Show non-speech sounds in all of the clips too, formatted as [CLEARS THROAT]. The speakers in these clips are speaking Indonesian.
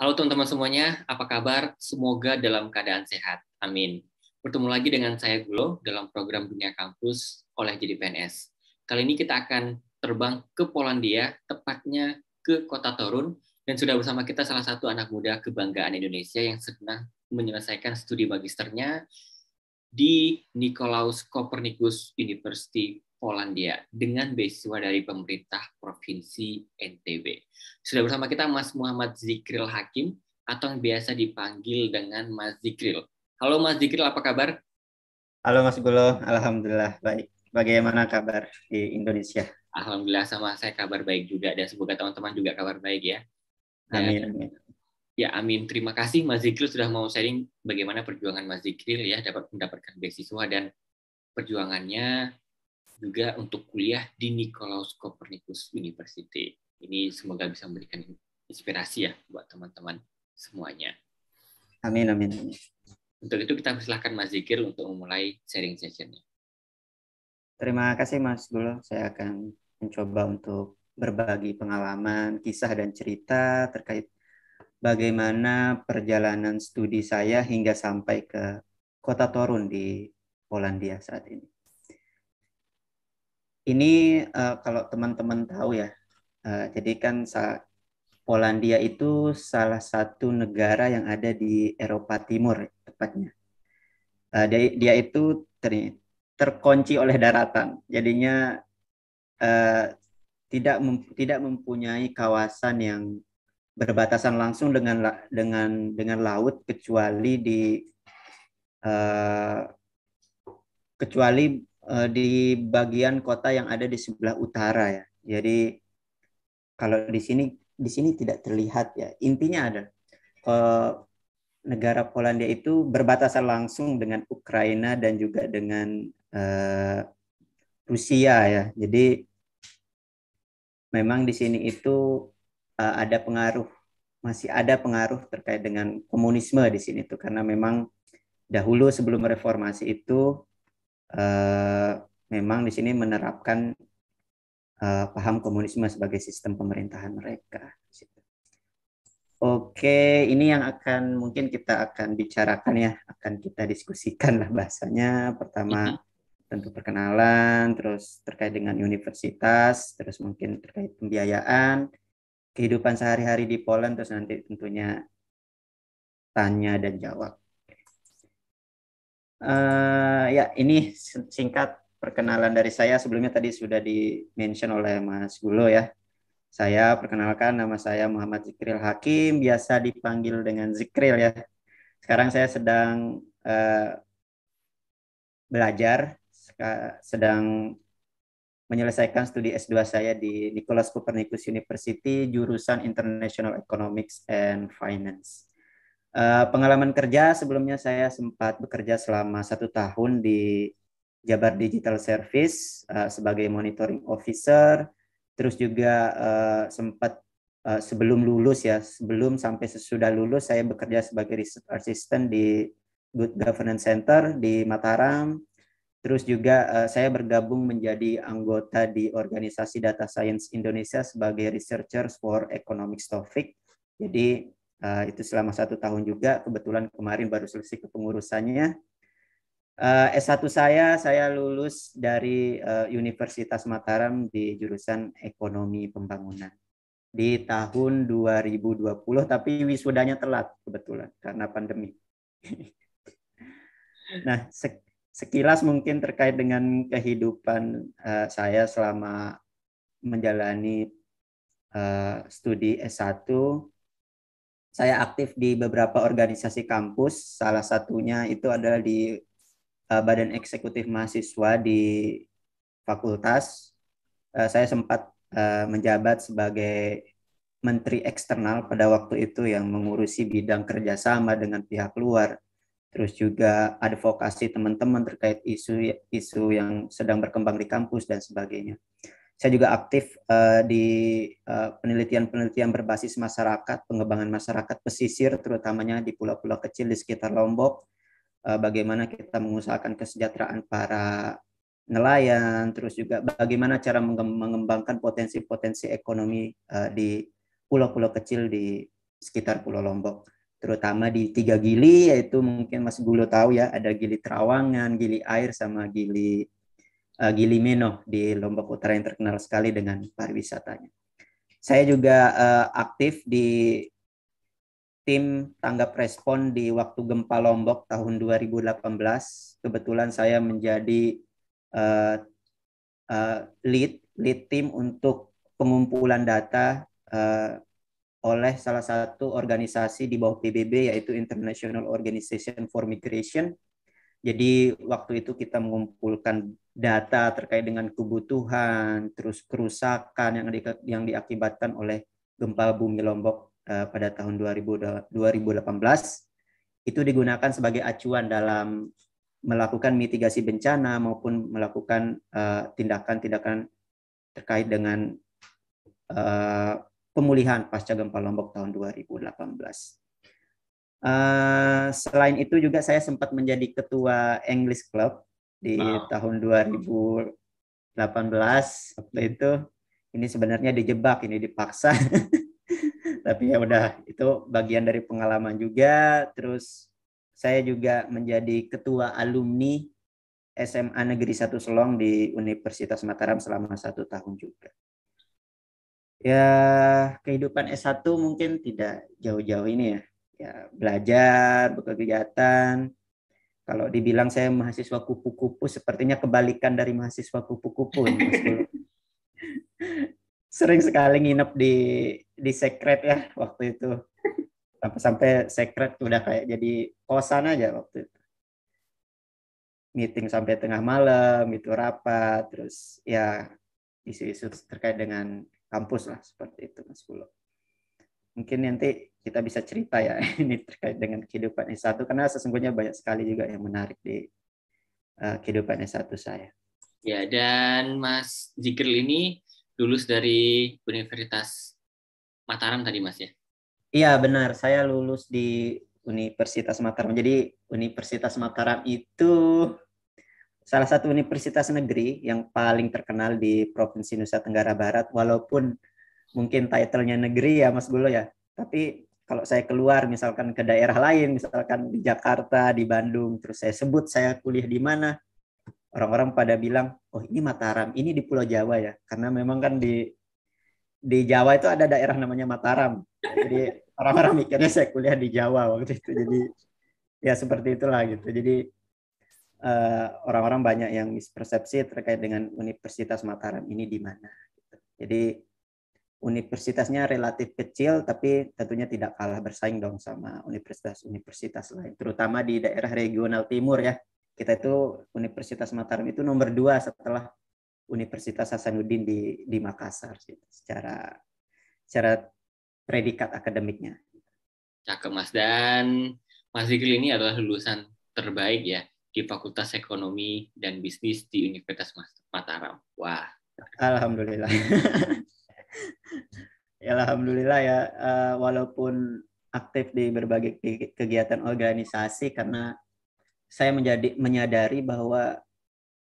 Halo teman-teman semuanya, apa kabar? Semoga dalam keadaan sehat. Amin. Bertemu lagi dengan saya Gulo dalam program Dunia Kampus oleh Jadi PNS. Kali ini kita akan terbang ke Polandia, tepatnya ke kota Torun, dan sudah bersama kita salah satu anak muda kebanggaan Indonesia yang sedang menyelesaikan studi magisternya di Nikolaus Copernicus University Polandia dengan beasiswa dari pemerintah Provinsi NTB. Sudah bersama kita Mas Muhammad Zikril Hakim atau yang biasa dipanggil dengan Mas Zikril. Halo Mas Zikril, apa kabar? Halo Mas Gulo, Alhamdulillah baik. Bagaimana kabar di Indonesia? Alhamdulillah sama saya kabar baik juga dan semoga teman-teman juga kabar baik ya. Amin. Ya, amin. Ya amin. Terima kasih Mas Zikril sudah mau sharing bagaimana perjuangan Mas Zikril ya dapat mendapatkan beasiswa dan perjuangannya juga untuk kuliah di Nikolaus Copernicus University. Ini semoga bisa memberikan inspirasi ya buat teman-teman semuanya. Amin, amin. Untuk itu kita persilahkan Mas Zikir untuk memulai sharing sessionnya. Terima kasih Mas Dulo. Saya akan mencoba untuk berbagi pengalaman, kisah, dan cerita terkait bagaimana perjalanan studi saya hingga sampai ke kota Torun di Polandia saat ini ini uh, kalau teman-teman tahu ya, uh, jadi kan Polandia itu salah satu negara yang ada di Eropa Timur tepatnya. Uh, dia, dia itu ter, terkunci oleh daratan, jadinya uh, tidak mem, tidak mempunyai kawasan yang berbatasan langsung dengan dengan dengan laut kecuali di uh, kecuali Eh, di bagian kota yang ada di sebelah utara ya. Jadi kalau di sini di sini tidak terlihat ya. Intinya ada eh, negara Polandia itu berbatasan langsung dengan Ukraina dan juga dengan uh, Rusia ya. Jadi memang di sini itu uh, ada pengaruh masih ada pengaruh terkait dengan komunisme di sini tuh karena memang dahulu sebelum reformasi itu eh, memang di sini menerapkan eh, paham komunisme sebagai sistem pemerintahan mereka. Oke, ini yang akan mungkin kita akan bicarakan ya, akan kita diskusikan lah bahasanya. Pertama mm-hmm. tentu perkenalan, terus terkait dengan universitas, terus mungkin terkait pembiayaan, kehidupan sehari-hari di Poland, terus nanti tentunya tanya dan jawab. Uh, ya, ini singkat perkenalan dari saya. Sebelumnya tadi sudah di-mention oleh Mas Gulo ya. Saya perkenalkan nama saya Muhammad Zikril Hakim, biasa dipanggil dengan Zikril ya. Sekarang saya sedang uh, belajar, sedang menyelesaikan studi S2 saya di Nicholas Copernicus University, jurusan International Economics and Finance. Eh, pengalaman kerja sebelumnya saya sempat bekerja selama satu tahun di Jabar Digital Service uh, sebagai monitoring officer, terus juga uh, sempat uh, sebelum lulus ya, sebelum sampai sesudah lulus saya bekerja sebagai research assistant di Good Governance Center di Mataram. Terus juga uh, saya bergabung menjadi anggota di organisasi Data Science Indonesia sebagai researcher for economics topic. Jadi Eh, itu selama satu tahun juga, kebetulan kemarin baru selesai kepengurusannya. Eh, S1 saya, saya lulus dari eh, Universitas Mataram di jurusan Ekonomi Pembangunan di tahun 2020, tapi wisudanya telat kebetulan karena pandemi. [LAUGHS] nah, sekilas mungkin terkait dengan kehidupan saya selama menjalani studi S1 saya aktif di beberapa organisasi kampus. Salah satunya itu adalah di eh, Badan Eksekutif Mahasiswa di fakultas. Eh, saya sempat eh, menjabat sebagai menteri eksternal pada waktu itu yang mengurusi bidang kerjasama dengan pihak luar. Terus juga advokasi teman-teman terkait isu-isu yang sedang berkembang di kampus dan sebagainya. Saya juga aktif uh, di eh, penelitian-penelitian uh, berbasis masyarakat, pengembangan masyarakat pesisir, terutamanya di pulau-pulau kecil di sekitar Lombok. Uh, bagaimana kita mengusahakan kesejahteraan para nelayan, terus juga bagaimana cara mengembangkan potensi-potensi ekonomi uh, di pulau-pulau kecil di sekitar Pulau Lombok terutama di tiga gili yaitu mungkin Mas Gulo tahu ya ada gili terawangan, gili air sama gili uh, eh, Gilimeno di Lombok Utara yang terkenal sekali dengan pariwisatanya. Saya juga uh, aktif di tim tanggap respon di waktu gempa Lombok tahun 2018. Kebetulan saya menjadi uh, uh, lead lead tim untuk pengumpulan data uh, oleh salah satu organisasi di bawah PBB yaitu International Organization for Migration jadi waktu itu kita mengumpulkan data terkait dengan kebutuhan, terus kerusakan yang di, yang diakibatkan oleh gempa bumi Lombok uh, pada tahun 2000, 2018 itu digunakan sebagai acuan dalam melakukan mitigasi bencana maupun melakukan eh, tindakan-tindakan uh, terkait dengan uh, pemulihan pasca gempa Lombok tahun 2018. Uh, selain itu juga saya sempat menjadi ketua English Club di wow. tahun 2018 waktu hmm. itu. Ini sebenarnya dijebak, ini dipaksa. [LAUGHS] Tapi ya udah itu bagian dari pengalaman juga. Terus saya juga menjadi ketua alumni SMA Negeri 1 Selong di Universitas Mataram selama satu tahun juga. Ya kehidupan S1 mungkin tidak jauh-jauh ini ya ya, belajar, berkegiatan. Kalau dibilang saya mahasiswa kupu-kupu, sepertinya kebalikan dari mahasiswa kupu-kupu. [LAUGHS] Sering sekali nginep di di sekret ya waktu itu. Sampai-sampai sekret udah kayak jadi kosan aja waktu itu. Meeting sampai tengah malam, itu rapat, terus ya isu-isu terkait dengan kampus lah seperti itu Mas Pulo. Mungkin nanti kita bisa cerita ya [LAUGHS] ini terkait dengan kehidupan S1 karena sesungguhnya banyak sekali juga yang menarik di uh, kehidupan S1 saya. Ya, dan Mas Zikril ini lulus dari Universitas Mataram tadi Mas ya? Iya, benar. Saya lulus di Universitas Mataram. Jadi Universitas Mataram itu salah satu universitas negeri yang paling terkenal di Provinsi Nusa Tenggara Barat walaupun mungkin titlenya negeri ya Mas Bulo ya, tapi kalau saya keluar misalkan ke daerah lain, misalkan di Jakarta, di Bandung, terus saya sebut saya kuliah di mana, orang-orang pada bilang, oh ini Mataram, ini di Pulau Jawa ya, karena memang kan di di Jawa itu ada daerah namanya Mataram, jadi orang-orang mikirnya saya kuliah di Jawa waktu itu, jadi ya seperti itulah gitu, jadi orang eh, orang-orang banyak yang mispersepsi terkait dengan Universitas Mataram ini di mana, gitu. jadi universitasnya relatif kecil tapi tentunya tidak kalah bersaing dong sama universitas-universitas lain terutama di daerah regional timur ya kita itu Universitas Mataram itu nomor dua setelah Universitas Hasanuddin di di Makassar sih, secara secara predikat akademiknya. Cakep Mas dan Mas Zikri ini adalah lulusan terbaik ya di Fakultas Ekonomi dan Bisnis di Universitas Mataram. Wah. Alhamdulillah. [LAUGHS] [LAUGHS] ya alhamdulillah ya eh, walaupun aktif di berbagai kegiatan organisasi karena saya menjadi menyadari bahwa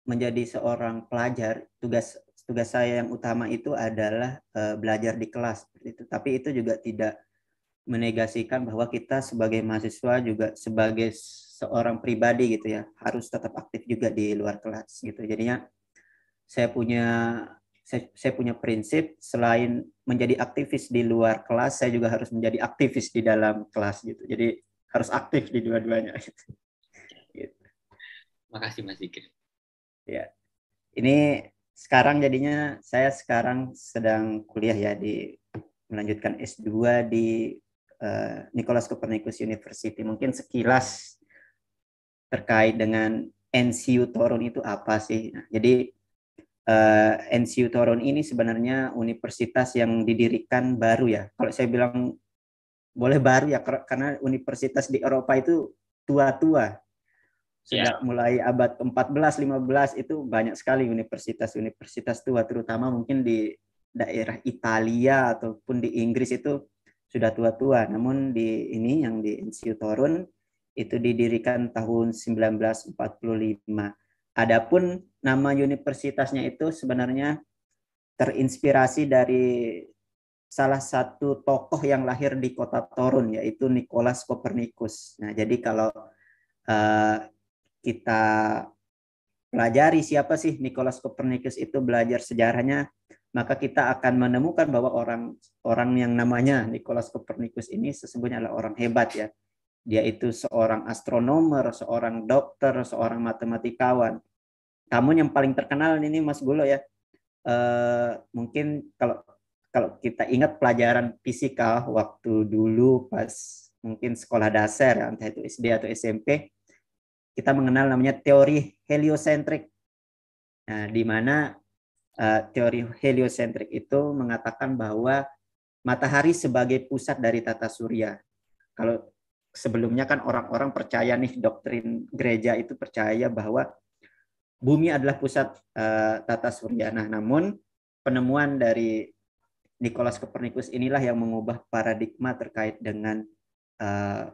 menjadi seorang pelajar tugas tugas saya yang utama itu adalah uh, belajar di kelas itu tapi itu juga tidak menegasikan bahwa kita sebagai mahasiswa juga sebagai seorang pribadi gitu ya harus tetap aktif juga di luar kelas gitu jadinya saya punya saya, saya punya prinsip selain menjadi aktivis di luar kelas, saya juga harus menjadi aktivis di dalam kelas gitu. Jadi harus aktif di dua-duanya. Gitu. [LAUGHS] gitu. Makasih Mas Dikir. Ya, ini sekarang jadinya saya sekarang sedang kuliah ya di melanjutkan S2 di uh, Nicholas Copernicus University. Mungkin sekilas terkait dengan NCU Torun itu apa sih? Nah, jadi uh, eh, NCU Toron ini sebenarnya universitas yang didirikan baru ya. Kalau saya bilang boleh baru ya karena universitas di Eropa itu tua-tua. Sudah yeah. mulai abad 14, 15 itu banyak sekali universitas-universitas tua terutama mungkin di daerah Italia ataupun di Inggris itu sudah tua-tua. Namun di ini yang di NCU Torun itu didirikan tahun 1945 Adapun nama universitasnya itu sebenarnya terinspirasi dari salah satu tokoh yang lahir di kota Torun yaitu Nicholas Copernicus. Nah, jadi kalau uh, kita pelajari siapa sih Nicholas Copernicus itu belajar sejarahnya, maka kita akan menemukan bahwa orang orang yang namanya Nicholas Copernicus ini sesungguhnya adalah orang hebat ya. Dia itu seorang astronomer, seorang dokter, seorang matematikawan namun yang paling terkenal ini Mas Gulo ya uh, mungkin kalau kalau kita ingat pelajaran fisika waktu dulu pas mungkin sekolah dasar entah itu SD atau SMP kita mengenal namanya teori heliocentrik nah, di mana uh, teori heliocentrik itu mengatakan bahwa matahari sebagai pusat dari tata surya kalau sebelumnya kan orang-orang percaya nih doktrin gereja itu percaya bahwa bumi adalah pusat uh, tata surya. Nah, namun penemuan dari Nicholas Copernicus inilah yang mengubah paradigma terkait dengan uh,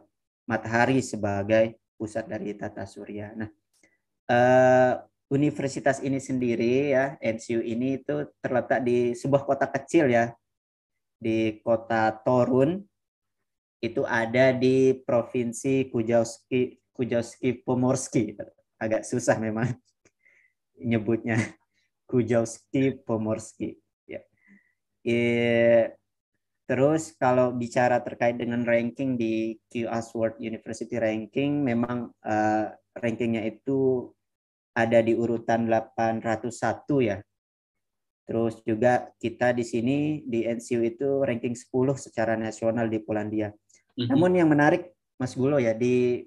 matahari sebagai pusat dari tata surya. Nah, uh, universitas ini sendiri ya, NCU ini itu terletak di sebuah kota kecil ya, di kota Torun itu ada di provinsi Kujawski Kujawski Pomorski agak susah memang nyebutnya [LAUGHS] Kujawski Pomorski ya. E, terus kalau bicara terkait dengan ranking di QS World University Ranking memang uh, rankingnya itu ada di urutan 801 ya. Terus juga kita di sini di NCU itu ranking 10 secara nasional di Polandia. Mm -hmm. Namun yang menarik Mas Gulo ya di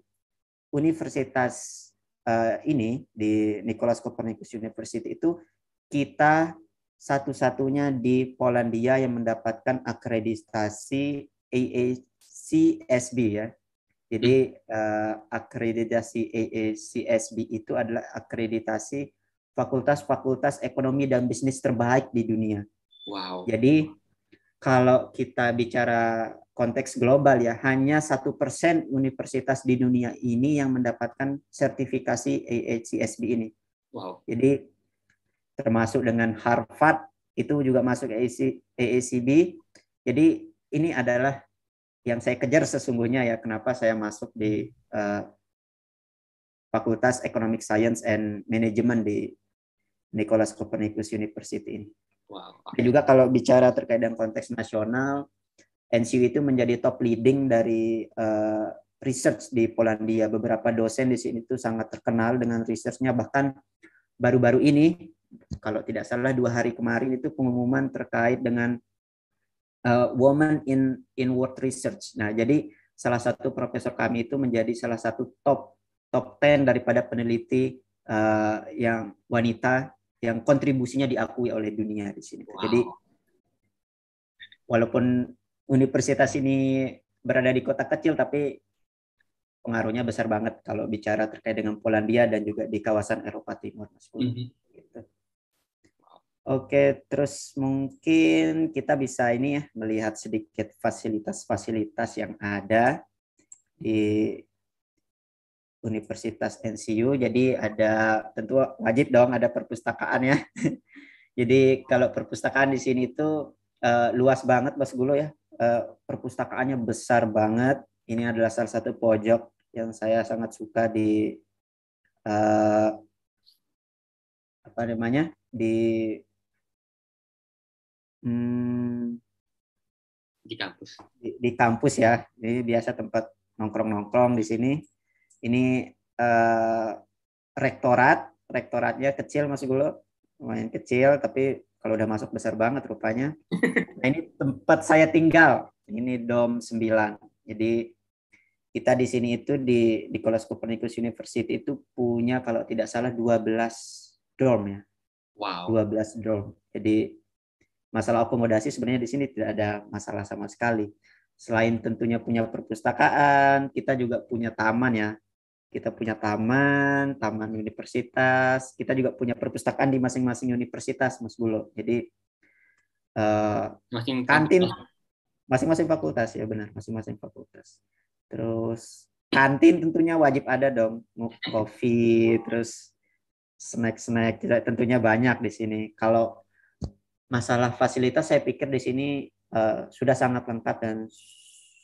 Universitas Eh, ini di Nicholas Copernicus University itu kita satu-satunya di Polandia yang mendapatkan akreditasi AACSB ya. Jadi uh, akreditasi AACSB itu adalah akreditasi fakultas-fakultas ekonomi dan bisnis terbaik di dunia. Wow. Jadi kalau kita bicara konteks global ya hanya satu persen universitas di dunia ini yang mendapatkan sertifikasi AACSB ini. Wow. Jadi termasuk dengan Harvard itu juga masuk AACB. Jadi ini adalah yang saya kejar sesungguhnya ya kenapa saya masuk di uh, Fakultas Economic Science and Management di Nicholas Copernicus University ini. Wow. Dan juga kalau bicara terkait dengan konteks nasional, NCU itu menjadi top leading dari uh, research di Polandia. Beberapa dosen di sini itu sangat terkenal dengan researchnya. Bahkan baru-baru ini, kalau tidak salah dua hari kemarin itu pengumuman terkait dengan uh, eh, woman in in world research. Nah, jadi salah satu profesor kami itu menjadi salah satu top top ten daripada peneliti uh, yang wanita yang kontribusinya diakui oleh dunia di sini. Wow. Jadi walaupun universitas ini berada di kota kecil tapi pengaruhnya besar banget kalau bicara terkait dengan Polandia dan juga di kawasan Eropa Timur Mm -hmm. gitu. Oke, terus mungkin kita bisa ini ya melihat sedikit fasilitas-fasilitas yang ada di Universitas NCU. Jadi ada tentu wajib dong ada perpustakaan ya. [LAUGHS] Jadi kalau perpustakaan di sini itu uh, eh, luas banget Mas Gulo ya uh, perpustakaannya besar banget. Ini adalah salah satu pojok yang saya sangat suka di uh, apa namanya di hmm, di kampus di, di kampus ya ini biasa tempat nongkrong nongkrong di sini ini uh, rektorat rektoratnya kecil mas Gulo lumayan kecil tapi kalau udah masuk besar banget rupanya. [LAUGHS] Nah ini tempat saya tinggal, ini dom 9. Jadi kita di sini itu di di Kolas Copernicus University itu punya kalau tidak salah 12 dorm ya. Wow. 12 dorm. Jadi masalah akomodasi sebenarnya di sini tidak ada masalah sama sekali. Selain tentunya punya perpustakaan, kita juga punya taman ya kita punya taman, taman universitas, kita juga punya perpustakaan di masing-masing universitas, Mas Bulo. Jadi uh, eh, masing kantin masing-masing fakultas ya benar, masing-masing fakultas. Terus kantin tentunya wajib ada dong, kopi, terus snack-snack tentunya banyak di sini. Kalau masalah fasilitas saya pikir di sini uh, sudah sangat lengkap dan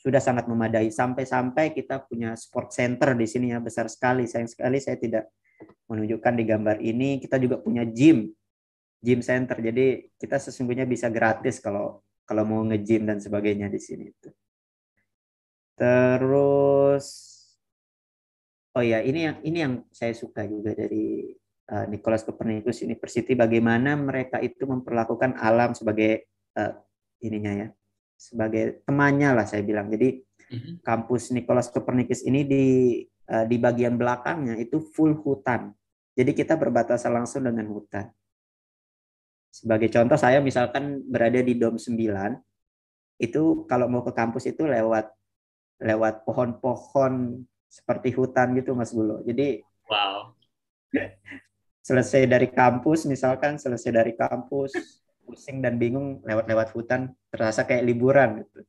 sudah sangat memadai sampai-sampai kita punya sport center di sini ya besar sekali sayang sekali saya tidak menunjukkan di gambar ini kita juga punya gym gym center jadi kita sesungguhnya bisa gratis kalau kalau mau nge-gym dan sebagainya di sini itu terus oh ya ini yang ini yang saya suka juga dari uh, Nicholas Copernicus University bagaimana mereka itu memperlakukan alam sebagai uh, ininya ya sebagai temannya lah saya bilang. Jadi mm-hmm. kampus Nicholas Copernicus ini di uh, di bagian belakangnya itu full hutan. Jadi kita berbatasan langsung dengan hutan. Sebagai contoh saya misalkan berada di dom 9 itu kalau mau ke kampus itu lewat lewat pohon-pohon seperti hutan gitu Mas Gulo. Jadi wow. [LAUGHS] selesai dari kampus misalkan selesai dari kampus pusing dan bingung lewat-lewat hutan terasa kayak liburan gitu.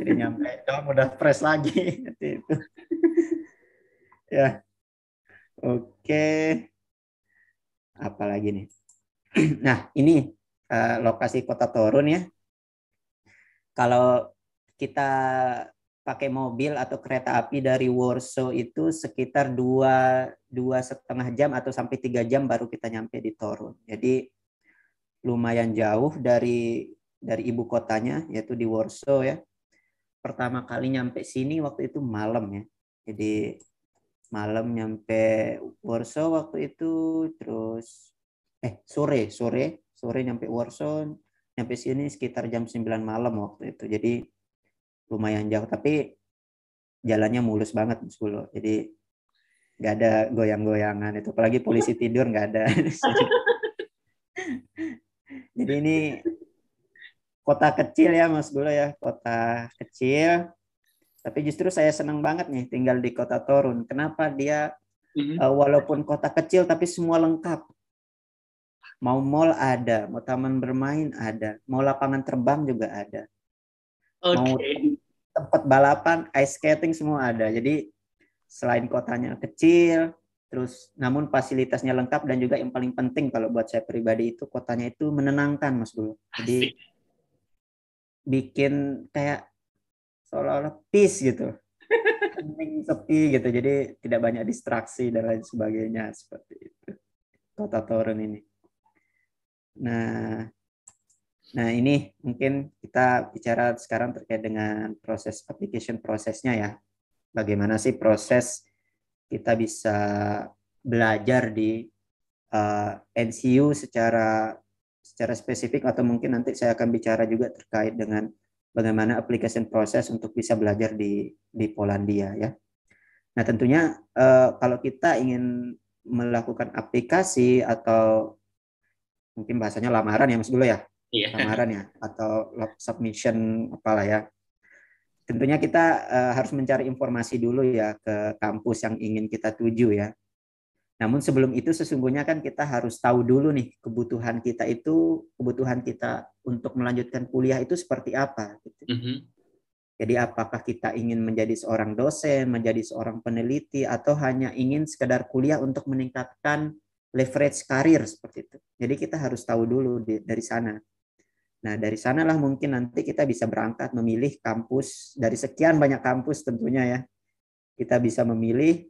Jadi [LAUGHS] nyampe dong udah fresh lagi gitu. [LAUGHS] ya. Oke. Apalagi nih. [CLEARS THROAT] nah, ini uh, lokasi Kota Torun ya. Kalau kita pakai mobil atau kereta api dari Warsaw itu sekitar dua dua setengah jam atau sampai tiga jam baru kita nyampe di Torun. Jadi lumayan jauh dari dari ibu kotanya yaitu di Warsaw ya. Pertama kali nyampe sini waktu itu malam ya. Jadi malam nyampe Warsaw waktu itu terus eh sore sore sore nyampe Warsaw nyampe sini sekitar jam 9 malam waktu itu. Jadi lumayan jauh tapi jalannya mulus banget Mas Jadi nggak ada goyang-goyangan itu apalagi polisi tidur nggak ada [LAUGHS] Jadi ini kota kecil ya Mas Gula ya, kota kecil. Tapi justru saya senang banget nih tinggal di kota Torun. Kenapa dia mm-hmm. Eh, walaupun kota kecil tapi semua lengkap. Mau mall ada, mau taman bermain ada, mau lapangan terbang juga ada. Okay. Mau tempat balapan, ice skating semua ada. Jadi selain kotanya kecil, terus namun fasilitasnya lengkap dan juga yang paling penting kalau buat saya pribadi itu kotanya itu menenangkan Mas Bulu. Jadi Asik. bikin kayak seolah-olah peace gitu. [LAUGHS] Hening sepi gitu. Jadi tidak banyak distraksi dan lain sebagainya seperti itu. Kota Torun ini. Nah, Nah, ini mungkin kita bicara sekarang terkait dengan proses application prosesnya ya. Bagaimana sih proses kita bisa belajar di uh, eh, NCU secara secara spesifik atau mungkin nanti saya akan bicara juga terkait dengan bagaimana aplikasi proses untuk bisa belajar di di Polandia ya. Nah tentunya uh, kalau kita ingin melakukan aplikasi atau mungkin bahasanya lamaran ya Mas Gulo ya, yeah. lamaran ya atau submission apalah ya tentunya kita uh, harus mencari informasi dulu ya ke kampus yang ingin kita tuju ya. Namun sebelum itu sesungguhnya kan kita harus tahu dulu nih kebutuhan kita itu kebutuhan kita untuk melanjutkan kuliah itu seperti apa. Gitu. Mm -hmm. Jadi apakah kita ingin menjadi seorang dosen, menjadi seorang peneliti, atau hanya ingin sekedar kuliah untuk meningkatkan leverage karir seperti itu. Jadi kita harus tahu dulu di, dari sana. Nah, dari sanalah mungkin nanti kita bisa berangkat memilih kampus dari sekian banyak kampus tentunya ya. Kita bisa memilih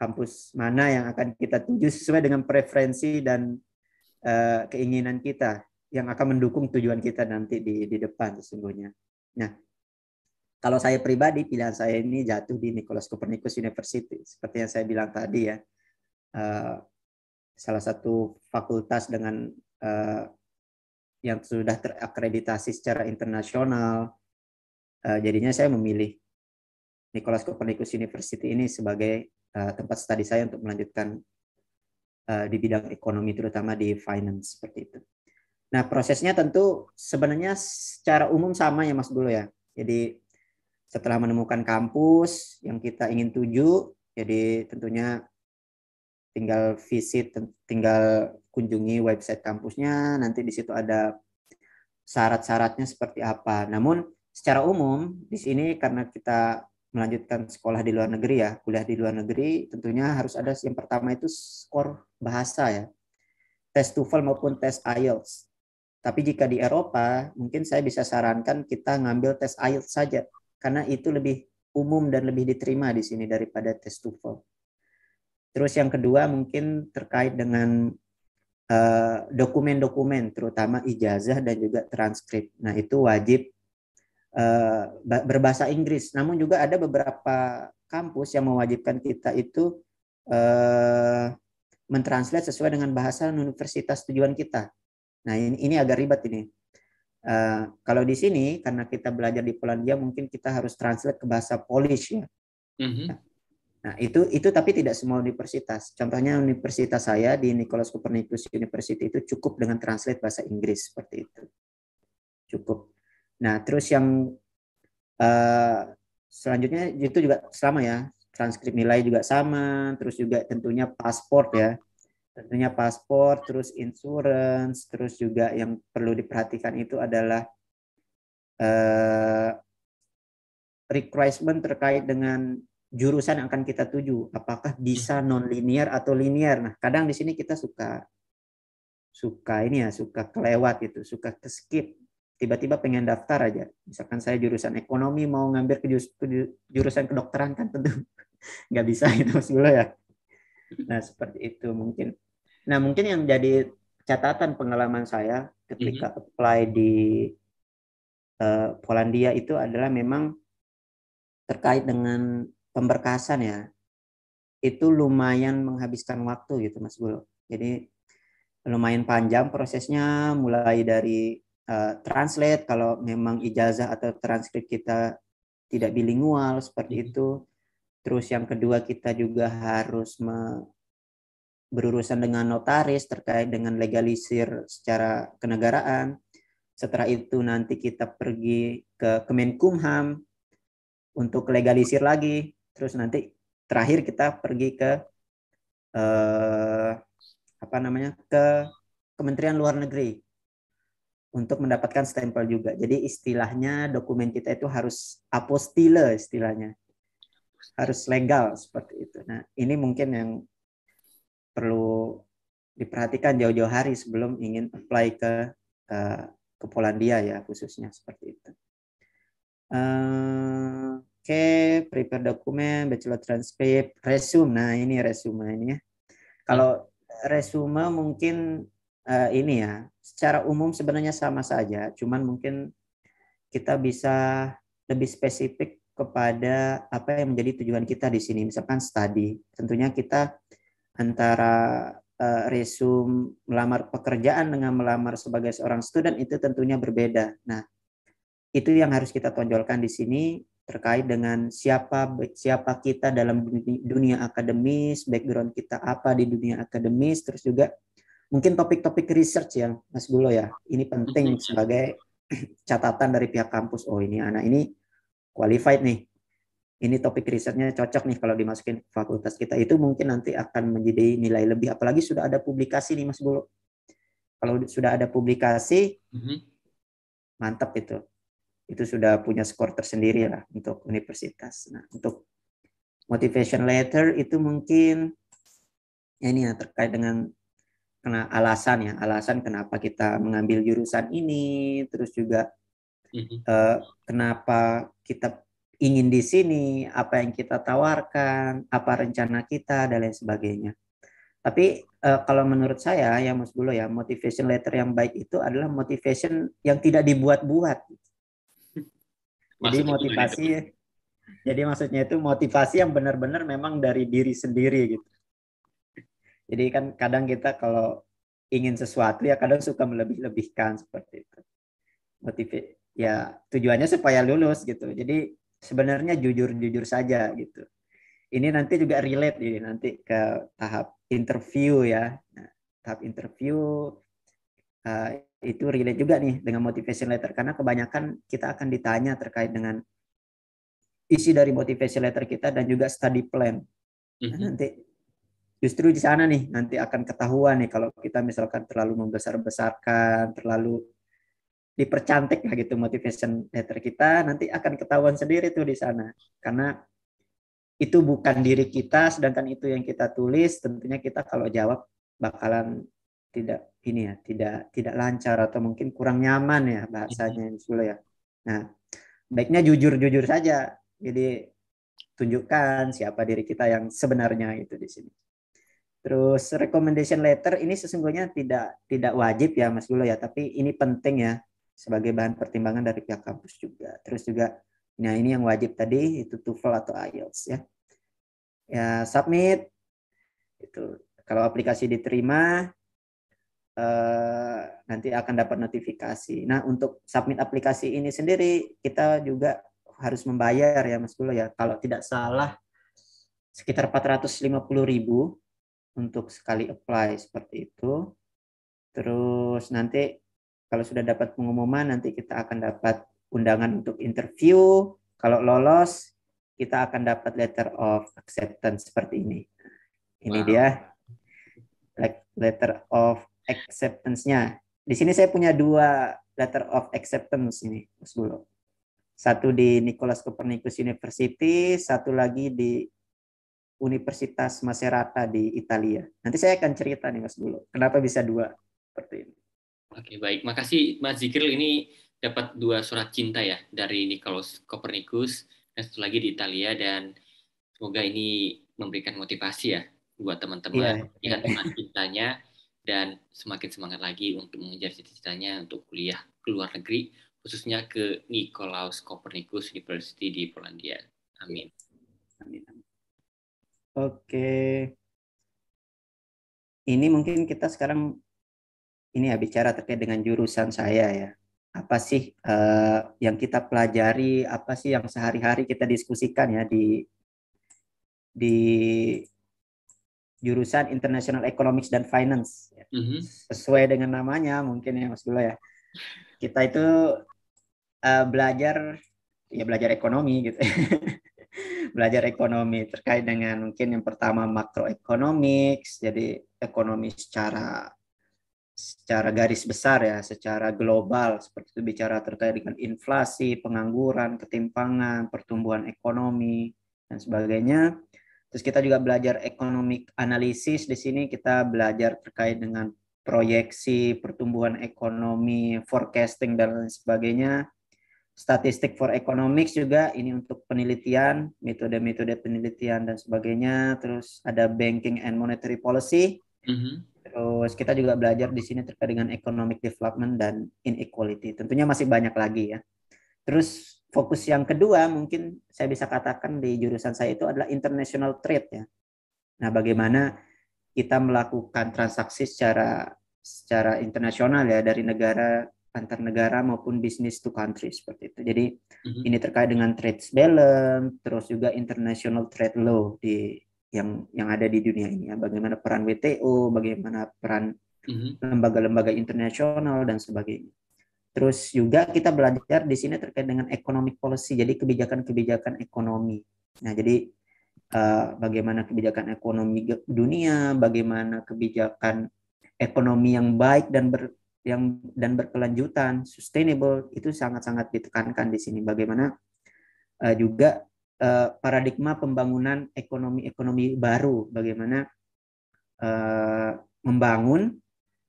kampus mana yang akan kita tuju sesuai dengan preferensi dan uh, keinginan kita yang akan mendukung tujuan kita nanti di di depan sesungguhnya. Nah, kalau saya pribadi pilihan saya ini jatuh di Nicholas Copernicus University seperti yang saya bilang tadi ya. Uh, salah satu fakultas dengan uh, yang sudah terakreditasi secara internasional. Uh, jadinya saya memilih Nicholas Copernicus University ini sebagai uh, tempat studi saya untuk melanjutkan uh, di bidang ekonomi terutama di finance seperti itu. Nah, prosesnya tentu sebenarnya secara umum sama ya Mas Bulu ya. Jadi setelah menemukan kampus yang kita ingin tuju, jadi tentunya tinggal visit, tinggal kunjungi website kampusnya, nanti di situ ada syarat-syaratnya seperti apa. Namun secara umum di sini karena kita melanjutkan sekolah di luar negeri ya, kuliah di luar negeri tentunya harus ada yang pertama itu skor bahasa ya. Tes TOEFL maupun tes IELTS. Tapi jika di Eropa, mungkin saya bisa sarankan kita ngambil tes IELTS saja karena itu lebih umum dan lebih diterima di sini daripada tes TOEFL. Terus yang kedua mungkin terkait dengan Eh, dokumen-dokumen terutama ijazah dan juga transkrip. Nah, itu wajib eh, berbahasa Inggris. Namun juga ada beberapa kampus yang mewajibkan kita itu eh, mentranslate sesuai dengan bahasa universitas tujuan kita. Nah, ini ini agak ribet ini. Uh, kalau di sini karena kita belajar di Polandia mungkin kita harus translate ke bahasa Polish ya. Mm -hmm. Nah, itu itu tapi tidak semua universitas. Contohnya universitas saya di Nicholas Copernicus University itu cukup dengan translate bahasa Inggris seperti itu. Cukup. Nah, terus yang uh, selanjutnya itu juga sama ya. Transkrip nilai juga sama, terus juga tentunya paspor ya. Tentunya paspor, terus insurance, terus juga yang perlu diperhatikan itu adalah uh, requirement terkait dengan jurusan yang akan kita tuju apakah bisa hmm. nonlinear atau linear nah kadang di sini kita suka suka ini ya suka kelewat itu suka ke skip tiba-tiba pengen daftar aja misalkan saya jurusan ekonomi mau ngambil ke jurusan kedokteran kan tentu [LAUGHS] nggak bisa itu mas ya nah seperti itu mungkin nah mungkin yang jadi catatan pengalaman saya ketika mm apply di uh, Polandia itu adalah memang terkait dengan pemberkasan ya itu lumayan menghabiskan waktu gitu Mas Gulo. Jadi lumayan panjang prosesnya mulai dari uh, translate kalau memang ijazah atau transkrip kita tidak bilingual seperti hmm. itu. Terus yang kedua kita juga harus berurusan dengan notaris terkait dengan legalisir secara kenegaraan. Setelah itu nanti kita pergi ke Kemenkumham untuk legalisir lagi Terus nanti terakhir kita pergi ke eh, apa namanya ke Kementerian Luar Negeri untuk mendapatkan stempel juga. Jadi istilahnya dokumen kita itu harus apostille istilahnya. Harus legal seperti itu. Nah, ini mungkin yang perlu diperhatikan jauh-jauh hari sebelum ingin apply ke ke Polandia ya khususnya seperti itu. Uh, Oke, prepare dokumen, bachelor transcript, resume. Nah, ini resume ini ya. Kalau resume mungkin uh, ini ya, secara umum sebenarnya sama saja, cuman mungkin kita bisa lebih spesifik kepada apa yang menjadi tujuan kita di sini. Misalkan study. tentunya kita antara uh, resume melamar pekerjaan dengan melamar sebagai seorang student itu tentunya berbeda. Nah, itu yang harus kita tonjolkan di sini terkait dengan siapa siapa kita dalam dunia akademis, background kita apa di dunia akademis, terus juga mungkin topik-topik research ya, Mas Gulo ya. Ini penting mm-hmm. sebagai [CLEARS THROAT] catatan dari pihak kampus. Oh ini anak ini qualified nih. Ini topik risetnya cocok nih kalau dimasukin fakultas kita. Itu mungkin nanti akan menjadi nilai lebih. Apalagi sudah ada publikasi nih Mas Gulo. Kalau sudah ada publikasi, mm -hmm. mantap itu itu sudah punya skor tersendiri lah untuk universitas. Nah, untuk motivation letter itu mungkin ya ini ya terkait dengan kena alasan ya, alasan kenapa kita mengambil jurusan ini, terus juga mm-hmm. eh, kenapa kita ingin di sini, apa yang kita tawarkan, apa rencana kita dan lain sebagainya. Tapi eh, kalau menurut saya ya Mas Bulo ya, motivation letter yang baik itu adalah motivation yang tidak dibuat-buat. Jadi motivasi itu. jadi maksudnya itu motivasi yang benar-benar memang dari diri sendiri gitu. Jadi kan kadang kita kalau ingin sesuatu ya kadang suka melebih-lebihkan seperti itu. Motif ya tujuannya supaya lulus gitu. Jadi sebenarnya jujur-jujur saja gitu. Ini nanti juga relate jadi nanti ke tahap interview ya. Nah, tahap interview uh, itu relate juga nih dengan motivation letter karena kebanyakan kita akan ditanya terkait dengan isi dari motivation letter kita dan juga study plan. Nah, mhm. nanti justru di sana nih nanti akan ketahuan nih kalau kita misalkan terlalu membesar-besarkan, terlalu dipercantik lah gitu motivation letter kita, nanti akan ketahuan sendiri tuh di sana. Karena itu bukan diri kita sedangkan itu yang kita tulis tentunya kita kalau jawab bakalan tidak ini ya tidak tidak lancar atau mungkin kurang nyaman ya bahasanya ini iya. dulu ya nah baiknya jujur jujur saja jadi tunjukkan siapa diri kita yang sebenarnya itu di sini terus recommendation letter ini sesungguhnya tidak tidak wajib ya mas Gulo ya tapi ini penting ya sebagai bahan pertimbangan dari pihak kampus juga terus juga nah ini yang wajib tadi itu TOEFL atau IELTS ya ya submit itu kalau aplikasi diterima Eh, nanti akan dapat notifikasi. Nah, untuk submit aplikasi ini sendiri kita juga harus membayar ya Mas Gulo ya. Kalau tidak salah sekitar ribu untuk sekali apply seperti itu. Terus nanti kalau sudah dapat pengumuman nanti kita akan dapat undangan untuk interview. Kalau lolos kita akan dapat letter of acceptance seperti ini. Ini wow. dia letter of acceptance-nya. Di sini saya punya dua letter of acceptance ini, Mas Bulo. Satu di Nicholas Copernicus University, satu lagi di Universitas Maserata di Italia. Nanti saya akan cerita nih Mas Bulo, kenapa bisa dua seperti ini. Oke, baik. Makasih Mas Zikril ini dapat dua surat cinta ya dari Nicholas Copernicus dan satu lagi di Italia dan semoga ini memberikan motivasi ya buat teman-teman yeah. Iya, ingat iya. teman cintanya dan semakin semangat lagi untuk mengejar cita-citanya untuk kuliah ke luar negeri, khususnya ke Nikolaus Copernicus University di Polandia. Amin. Amin. Oke. Ini mungkin kita sekarang ini ya bicara terkait dengan jurusan saya ya. Apa sih uh, yang kita pelajari, apa sih yang sehari-hari kita diskusikan ya di di jurusan International Economics dan Finance hmm sesuai dengan namanya mungkin ya Mas Dula ya. Kita itu uh, belajar ya belajar ekonomi gitu. [LAUGHS] belajar ekonomi terkait dengan mungkin yang pertama makroekonomik jadi ekonomi secara secara garis besar ya, secara global seperti itu bicara terkait dengan inflasi, pengangguran, ketimpangan, pertumbuhan ekonomi dan sebagainya. Terus kita juga belajar economic analysis di sini kita belajar terkait dengan proyeksi pertumbuhan ekonomi, forecasting dan lain sebagainya. Statistik for economics juga ini untuk penelitian, metode-metode penelitian dan sebagainya. Terus ada banking and monetary policy. Mm -hmm. Terus kita juga belajar di sini terkait dengan economic development dan inequality. Tentunya masih banyak lagi ya. Terus Fokus yang kedua mungkin saya bisa katakan di jurusan saya itu adalah international trade ya. Nah, bagaimana kita melakukan transaksi secara secara internasional ya dari negara antar negara maupun bisnis to country seperti itu. Jadi mm-hmm. ini terkait dengan trade balance, terus juga international trade law di yang yang ada di dunia ini ya. Bagaimana peran WTO, bagaimana peran mhm. lembaga-lembaga internasional dan sebagainya. Terus juga kita belajar di sini terkait dengan economic policy, jadi kebijakan-kebijakan ekonomi. Nah, jadi eh, bagaimana kebijakan ekonomi dunia, bagaimana kebijakan ekonomi yang baik dan ber, yang dan berkelanjutan, sustainable itu sangat-sangat ditekankan di sini. Bagaimana eh, juga eh, paradigma pembangunan ekonomi-ekonomi baru, bagaimana membangun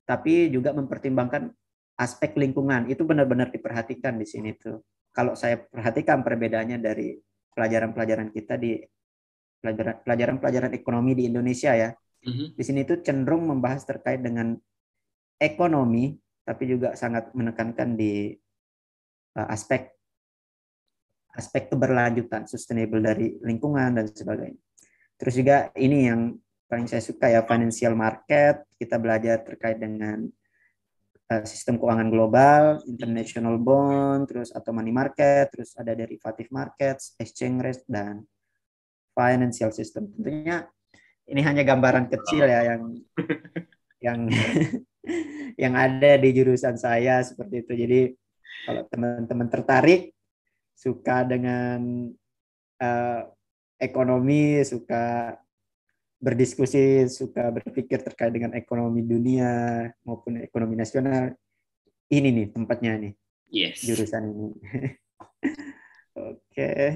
tapi juga mempertimbangkan aspek lingkungan itu benar-benar diperhatikan di sini tuh. Kalau saya perhatikan perbedaannya dari pelajaran-pelajaran kita di pelajaran-pelajaran ekonomi di Indonesia ya. Mm-hmm. Di sini itu cenderung membahas terkait dengan ekonomi, tapi juga sangat menekankan di eh, aspek aspek keberlanjutan sustainable dari lingkungan dan sebagainya. Terus juga ini yang paling saya suka ya financial market, kita belajar terkait dengan Eh, sistem keuangan global, hmm. international bond, terus atau money market, terus ada derivative markets, exchange rate dan financial system. Tentunya ini hanya gambaran kecil ya yang [LAUGHS] yang [LAUGHS] yang ada di jurusan saya seperti itu. Jadi kalau teman-teman tertarik suka dengan uh, ekonomi, suka berdiskusi, suka berpikir terkait dengan ekonomi dunia maupun ekonomi nasional, ini nih tempatnya nih. Yes. Jurusan ini. [LAUGHS] Oke. okay.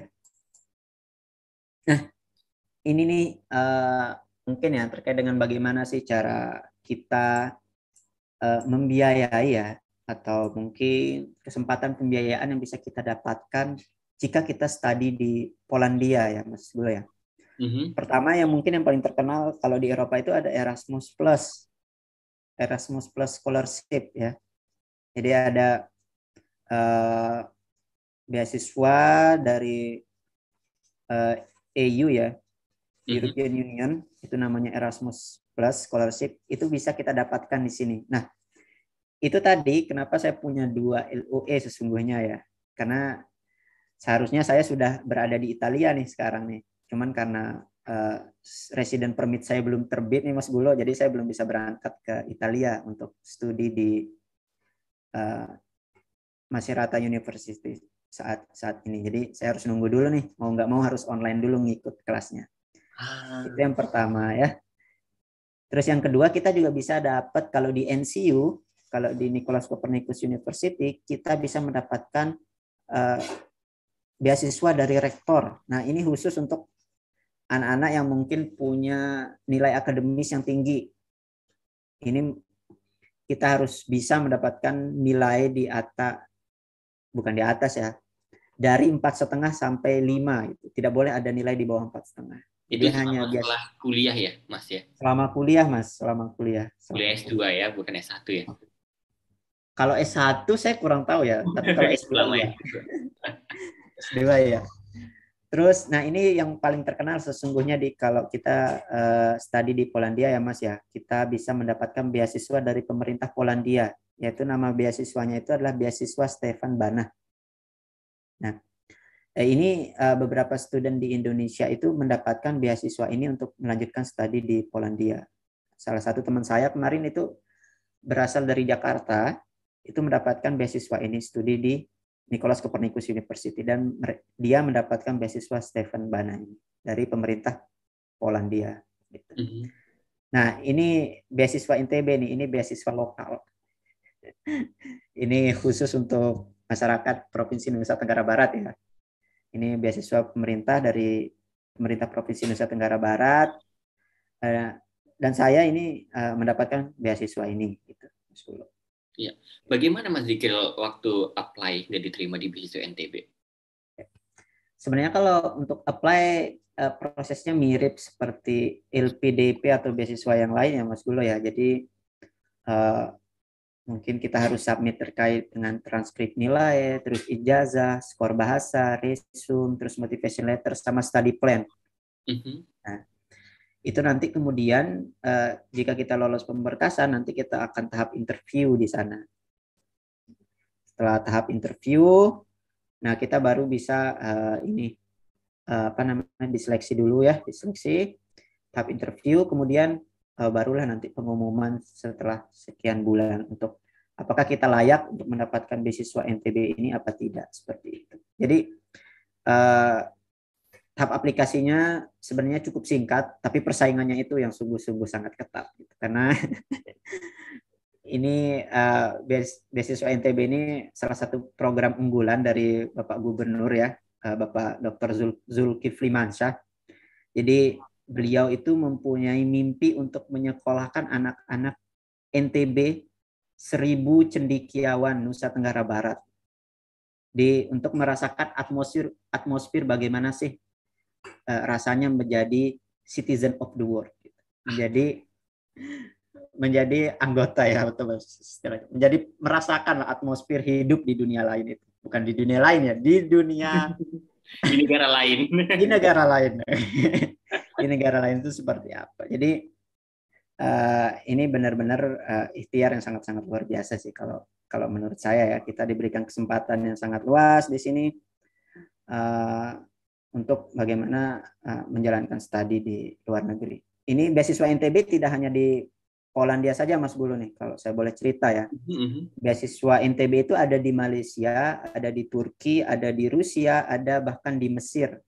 Nah, ini nih uh, mungkin ya terkait dengan bagaimana sih cara kita uh, membiayai ya atau mungkin kesempatan pembiayaan yang bisa kita dapatkan jika kita studi di Polandia ya Mas Gula ya hmm Pertama yang mungkin yang paling terkenal kalau di Eropa itu ada Erasmus Plus, Erasmus Plus Scholarship ya. Jadi ada uh, beasiswa dari uh, eh, EU ya, mm-hmm. European Union itu namanya Erasmus Plus Scholarship itu bisa kita dapatkan di sini. Nah itu tadi kenapa saya punya dua LOE sesungguhnya ya, karena seharusnya saya sudah berada di Italia nih sekarang nih cuman karena uh, resident permit saya belum terbit nih Mas Gulo jadi saya belum bisa berangkat ke Italia untuk studi di uh, eh, Maserata University saat saat ini. Jadi saya harus nunggu dulu nih, mau nggak mau harus online dulu ngikut kelasnya. Ah. Itu yang pertama ya. Terus yang kedua kita juga bisa dapat kalau di NCU, kalau di Nicholas Copernicus University kita bisa mendapatkan uh, beasiswa dari rektor. Nah ini khusus untuk anak-anak yang mungkin punya nilai akademis yang tinggi. Ini kita harus bisa mendapatkan nilai di atas bukan di atas ya dari empat setengah sampai lima gitu. tidak boleh ada nilai di bawah empat setengah itu Jadi hanya biasa kuliah ya mas ya selama kuliah mas selama kuliah selama kuliah S 2 ya bukan S 1 ya kalau S 1 saya kurang tahu ya tapi [LAUGHS] kalau S 2 ya? ya S 2 ya Terus, nah ini yang paling terkenal sesungguhnya di kalau kita uh, eh, studi di Polandia ya Mas ya, kita bisa mendapatkan beasiswa dari pemerintah Polandia, yaitu nama beasiswanya itu adalah beasiswa Stefan Bana. Nah, eh, ini uh, beberapa student di Indonesia itu mendapatkan beasiswa ini untuk melanjutkan studi di Polandia. Salah satu teman saya kemarin itu berasal dari Jakarta, itu mendapatkan beasiswa ini studi di Nicholas Copernicus University dan dia mendapatkan beasiswa Stephen Bana dari pemerintah Polandia. Gitu. Mm -hmm. Nah ini beasiswa NTB nih, ini beasiswa lokal. [LAUGHS] ini khusus untuk masyarakat Provinsi Nusa Tenggara Barat ya. Ini beasiswa pemerintah dari pemerintah Provinsi Nusa Tenggara Barat. Eh, dan saya ini eh, mendapatkan beasiswa ini. Gitu. Iya. Bagaimana Mas Zikil waktu apply dan diterima di beasiswa ya. NTB? Sebenarnya kalau untuk apply eh, prosesnya mirip seperti LPDP atau beasiswa yang lain ya Mas Gulo ya. Jadi uh, mungkin kita harus submit terkait dengan transkrip nilai, terus ijazah, skor bahasa, resume, terus motivation letter sama study plan. Mm -hmm itu nanti kemudian uh, jika kita lolos pemberkasan nanti kita akan tahap interview di sana. Setelah tahap interview, nah kita baru bisa uh, ini uh, apa namanya diseleksi dulu ya, diseleksi tahap interview, kemudian uh, barulah nanti pengumuman setelah sekian bulan untuk apakah kita layak untuk mendapatkan beasiswa NTB ini apa tidak seperti itu. Jadi uh, tahap aplikasinya sebenarnya cukup singkat, tapi persaingannya itu yang sungguh-sungguh sangat ketat. Gitu. Karena [LAUGHS] ini uh, beasiswa NTB ini salah satu program unggulan dari Bapak Gubernur ya, uh, Bapak Dr. Zul Zulkifli Mansyah. Jadi beliau itu mempunyai mimpi untuk menyekolahkan anak-anak NTB seribu cendikiawan Nusa Tenggara Barat di untuk merasakan atmosfer atmosfer bagaimana sih uh, rasanya menjadi citizen of the world gitu. menjadi menjadi anggota ya betul menjadi merasakan atmosfer hidup di dunia lain itu bukan di dunia lain ya di dunia [LAUGHS] di negara lain di negara lain [LAUGHS] di negara lain itu seperti apa jadi uh, ini benar-benar uh, ikhtiar yang sangat-sangat luar biasa sih kalau kalau menurut saya ya kita diberikan kesempatan yang sangat luas di sini untuk bagaimana eh, menjalankan studi di luar negeri. Ini beasiswa NTB tidak hanya di Polandia saja Mas Bulu nih kalau saya boleh cerita ya. Mhm, mhm. Beasiswa NTB itu ada di Malaysia, ada di Turki, ada di Rusia, ada bahkan di Mesir.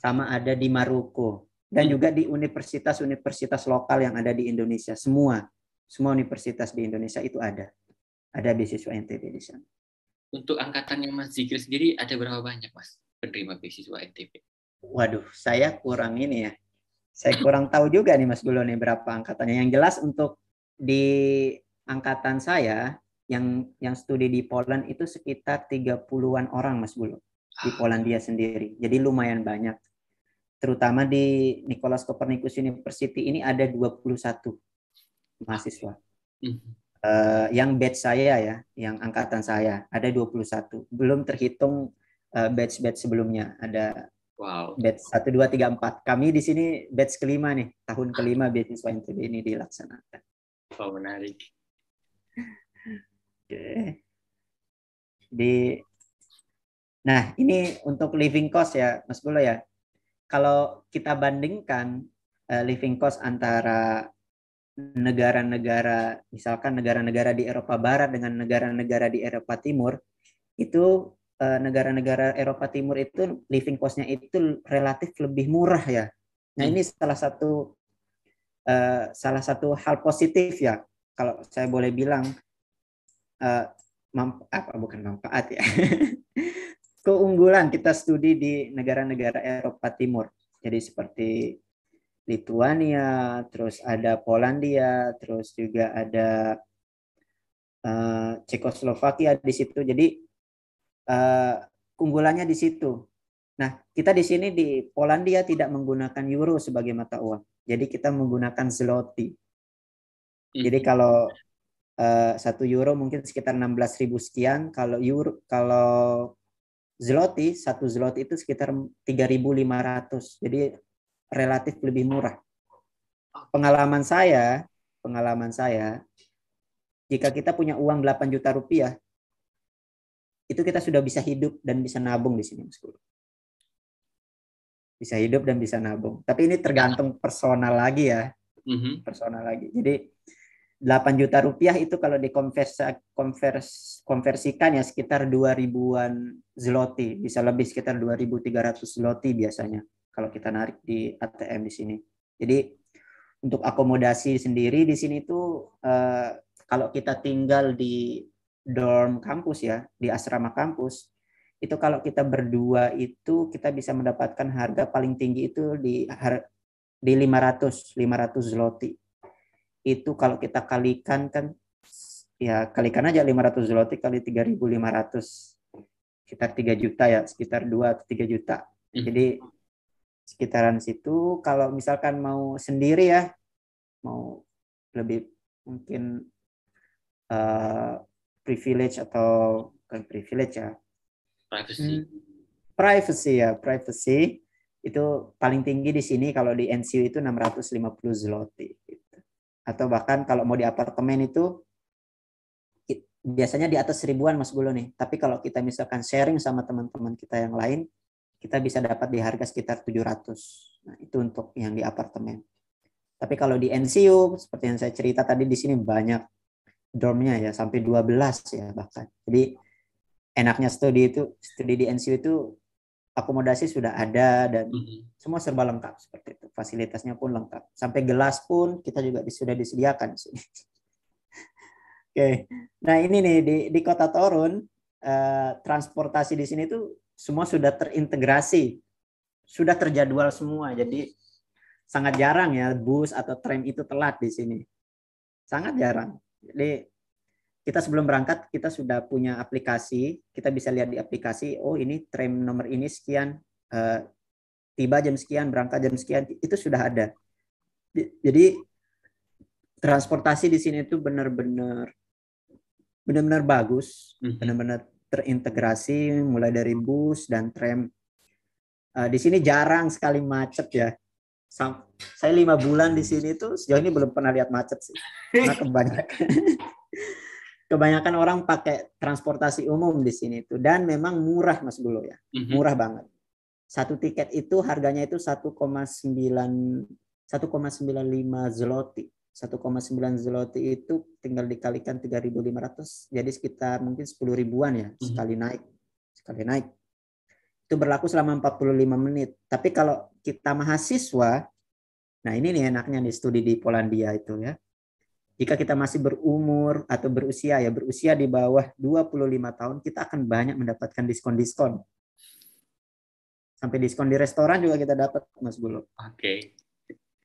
Sama ada di Maroko dan juga di universitas-universitas lokal yang ada di Indonesia. Semua semua universitas di Indonesia itu ada. Ada beasiswa NTB di sana. Untuk angkatan yang Mas Zikir sendiri ada berapa banyak, Mas? penerima beasiswa NTP? Waduh, saya kurang ini ya. Saya kurang tahu juga nih Mas Gulo nih berapa angkatannya. Yang jelas untuk di angkatan saya yang yang studi di Poland itu sekitar 30-an orang Mas Gulo di ah. Polandia sendiri. Jadi lumayan banyak. Terutama di Nicholas Copernicus University ini ada 21 mahasiswa. Mm-hmm. Uh, yang batch saya ya, yang angkatan saya ada 21. Belum terhitung batch-batch eh, sebelumnya. Ada wow. batch tiga empat tiga empat Kami di sini batch kelima nih, tahun ah. kelima beasiswa NTB ini dilaksanakan. Oh, menarik. Oke. Okay. Di Nah, ini untuk living cost ya, Mas Bulo ya. Kalau kita bandingkan uh, living cost antara negara-negara, misalkan negara-negara di Eropa Barat dengan negara-negara di Eropa Timur, itu Eh, negara-negara Eropa Timur itu living cost-nya itu relatif lebih murah ya. Nah ini hmm. salah satu uh, salah satu hal positif ya kalau saya boleh bilang uh, mamp apa bukan manfaat ya [LAUGHS] keunggulan kita studi di negara-negara Eropa Timur. Jadi seperti Lituania, terus ada Polandia, terus juga ada uh, Cekoslovakia di situ. Jadi uh, keunggulannya di situ. Nah, kita di sini di Polandia tidak menggunakan euro sebagai mata uang. Jadi kita menggunakan zloty. Jadi mhm. kalau eh, satu euro mungkin sekitar 16 ribu sekian, kalau euro kalau zloty satu zloty itu sekitar 3.500. Jadi relatif lebih murah. Pengalaman saya, pengalaman saya jika kita punya uang 8 juta rupiah, itu kita sudah bisa hidup dan bisa nabung di sini Mas Guru. Bisa hidup dan bisa nabung. Tapi ini tergantung personal lagi ya. Mm-hmm. Personal lagi. Jadi 8 juta rupiah itu kalau dikonversi konvers, konversikan ya sekitar 2 ribuan zloty, bisa lebih sekitar 2.300 zloty biasanya kalau kita narik di ATM di sini. Jadi untuk akomodasi sendiri di sini itu eh, kalau kita tinggal di dorm kampus ya, di asrama kampus, itu kalau kita berdua itu kita bisa mendapatkan harga paling tinggi itu di di 500, 500 zloty. Itu kalau kita kalikan kan ya kalikan aja 500 zloty kali 3500 sekitar 3 juta ya, sekitar 2 atau 3 juta. Hmm. Jadi sekitaran situ kalau misalkan mau sendiri ya mau lebih mungkin uh, privilege atau bukan privilege ya privacy hmm, privacy ya privacy itu paling tinggi di sini kalau di NCU itu 650 zloty gitu. atau bahkan kalau mau di apartemen itu biasanya di atas ribuan mas Bulu nih tapi kalau kita misalkan sharing sama teman-teman kita yang lain kita bisa dapat di harga sekitar 700 nah itu untuk yang di apartemen tapi kalau di NCU seperti yang saya cerita tadi di sini banyak dormnya ya sampai 12 ya bahkan. Jadi enaknya studi itu studi di NCU itu akomodasi sudah ada dan mm -hmm. semua serba lengkap seperti itu. Fasilitasnya pun lengkap. Sampai gelas pun kita juga sudah disediakan [LAUGHS] Oke. okay. Nah, ini nih di di Kota Torun eh, transportasi di sini tuh semua sudah terintegrasi. Sudah terjadwal semua. Jadi sangat jarang ya bus atau tram itu telat di sini. Sangat jarang. Jadi kita sebelum berangkat kita sudah punya aplikasi, kita bisa lihat di aplikasi, oh ini tram nomor ini sekian, eh, tiba jam sekian, berangkat jam sekian, itu sudah ada. Jadi transportasi di sini itu benar-benar benar-benar bagus, mhm. benar-benar terintegrasi mulai dari bus dan tram. Eh, di sini jarang sekali macet ya saya lima bulan di sini tuh sejauh ini belum pernah lihat macet sih. Karena [LAUGHS] kebanyakan [LAUGHS] kebanyakan orang pakai transportasi umum di sini tuh dan memang murah Mas Bulo ya. Mhm. Murah banget. Satu tiket itu harganya itu 1,9 1,95 zloty. 1,9 zloty itu tinggal dikalikan 3.500 jadi sekitar mungkin 10 ribuan ya mhm. sekali naik. Sekali naik. Itu berlaku selama 45 menit. Tapi kalau kita mahasiswa, nah ini nih enaknya nih studi di Polandia itu ya. Jika kita masih berumur atau berusia ya, berusia di bawah 25 tahun, kita akan banyak mendapatkan diskon-diskon. Sampai diskon di restoran juga kita dapat, Mas Bulu. Oke. Okay.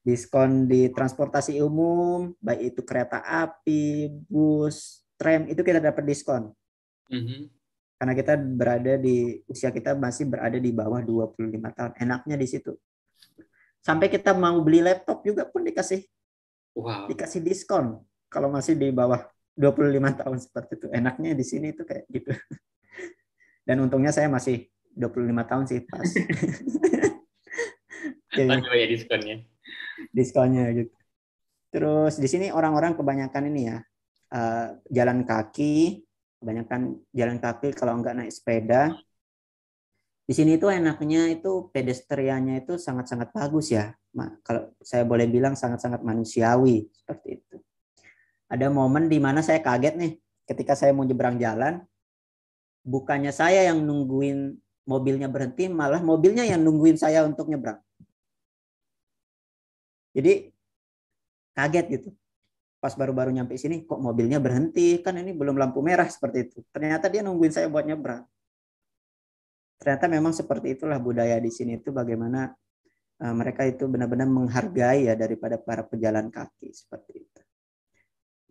Diskon di transportasi umum, baik itu kereta api, bus, tram, itu kita dapat diskon. Mm -hmm karena kita berada di usia kita masih berada di bawah 25 tahun. Enaknya di situ. Sampai kita mau beli laptop juga pun dikasih wow. dikasih diskon kalau masih di bawah 25 tahun seperti itu. Enaknya di sini itu kayak gitu. [LAUGHS] Dan untungnya saya masih 25 tahun sih pas. Jadi, [LAUGHS] ya iya. diskonnya. Diskonnya gitu. Terus di sini orang-orang kebanyakan ini ya uh, jalan kaki, kebanyakan jalan kaki kalau nggak naik sepeda, di sini itu enaknya itu pedestriannya itu sangat-sangat bagus ya. Kalau saya boleh bilang sangat-sangat manusiawi seperti itu. Ada momen di mana saya kaget nih ketika saya mau nyebrang jalan, bukannya saya yang nungguin mobilnya berhenti, malah mobilnya yang nungguin saya untuk nyebrang. Jadi kaget gitu. Pas baru-baru nyampe sini, kok mobilnya berhenti? Kan ini belum lampu merah seperti itu. Ternyata dia nungguin saya buat nyebrang ternyata memang seperti itulah budaya di sini itu bagaimana eh, mereka itu benar-benar menghargai ya daripada para pejalan kaki seperti itu.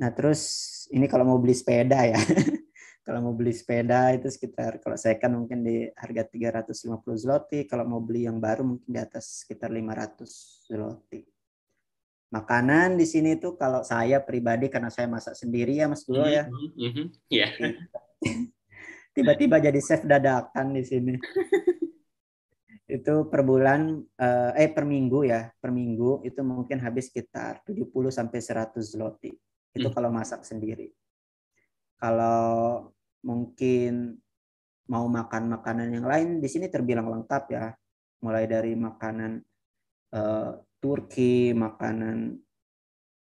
Nah terus ini kalau mau beli sepeda ya, [LAUGHS] kalau mau beli sepeda itu sekitar kalau saya kan mungkin di harga 350 zloty, kalau mau beli yang baru mungkin di atas sekitar 500 zloty. Makanan di sini itu kalau saya pribadi karena saya masak sendiri ya Mas Dulo mhm, ya. Mm -hmm. yeah tiba-tiba jadi chef dadakan di sini [LAUGHS] itu per bulan eh, eh per minggu ya per minggu itu mungkin habis sekitar 70 sampai 100 zloty itu hmm. kalau masak sendiri kalau mungkin mau makan makanan yang lain di sini terbilang lengkap ya mulai dari makanan eh, Turki makanan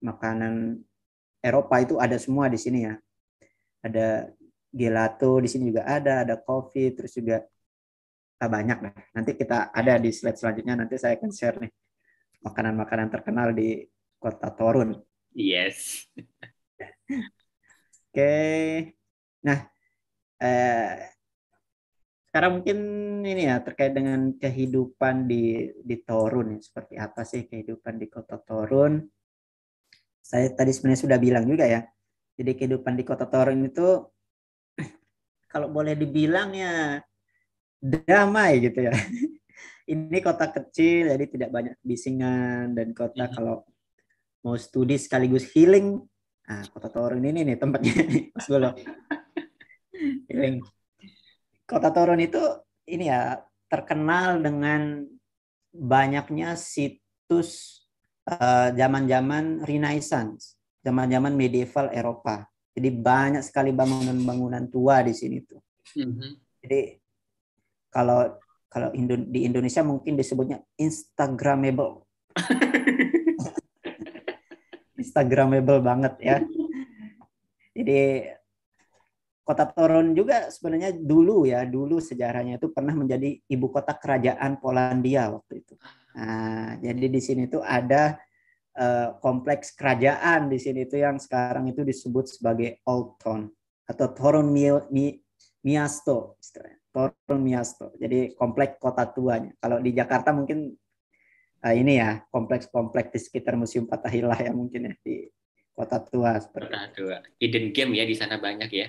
makanan Eropa itu ada semua di sini ya ada gelato di sini juga ada, ada kopi terus juga ah, banyak nah Nanti kita ada di slide selanjutnya nanti saya akan share nih makanan-makanan terkenal di kota Torun. Yes. [LAUGHS] Oke. Okay. Nah, eh, sekarang mungkin ini ya terkait dengan kehidupan di di Torun ya. seperti apa sih kehidupan di kota Torun saya tadi sebenarnya sudah bilang juga ya jadi kehidupan di kota Torun itu kalau boleh dibilang ya damai gitu ya. [LAUGHS] Ini kota kecil jadi tidak banyak bisingan dan kota hmm. kalau mau studi sekaligus healing. Nah, kota Torun ini nih tempatnya [LAUGHS] Mas Golo. healing. Kota Torun itu ini ya terkenal dengan banyaknya situs eh, zaman-zaman uh, zaman -zaman Renaissance, zaman-zaman medieval Eropa. Jadi banyak sekali bangunan-bangunan tua di sini tuh. Mm-hmm. Jadi kalau kalau Indo- di Indonesia mungkin disebutnya instagramable. [LAUGHS] instagramable banget ya. Jadi kota Toron juga sebenarnya dulu ya, dulu sejarahnya itu pernah menjadi ibu kota kerajaan Polandia waktu itu. Ah. Nah, jadi di sini tuh ada Eh, kompleks kerajaan di sini itu yang sekarang itu disebut sebagai Old Town atau Toron Miasto Toron Miasto. Jadi kompleks kota tuanya. Kalau di Jakarta mungkin uh, ini ya kompleks-kompleks di sekitar Museum Fatahillah ya mungkin ya di kota tua seperti kota tua. Hidden game ya di sana banyak ya.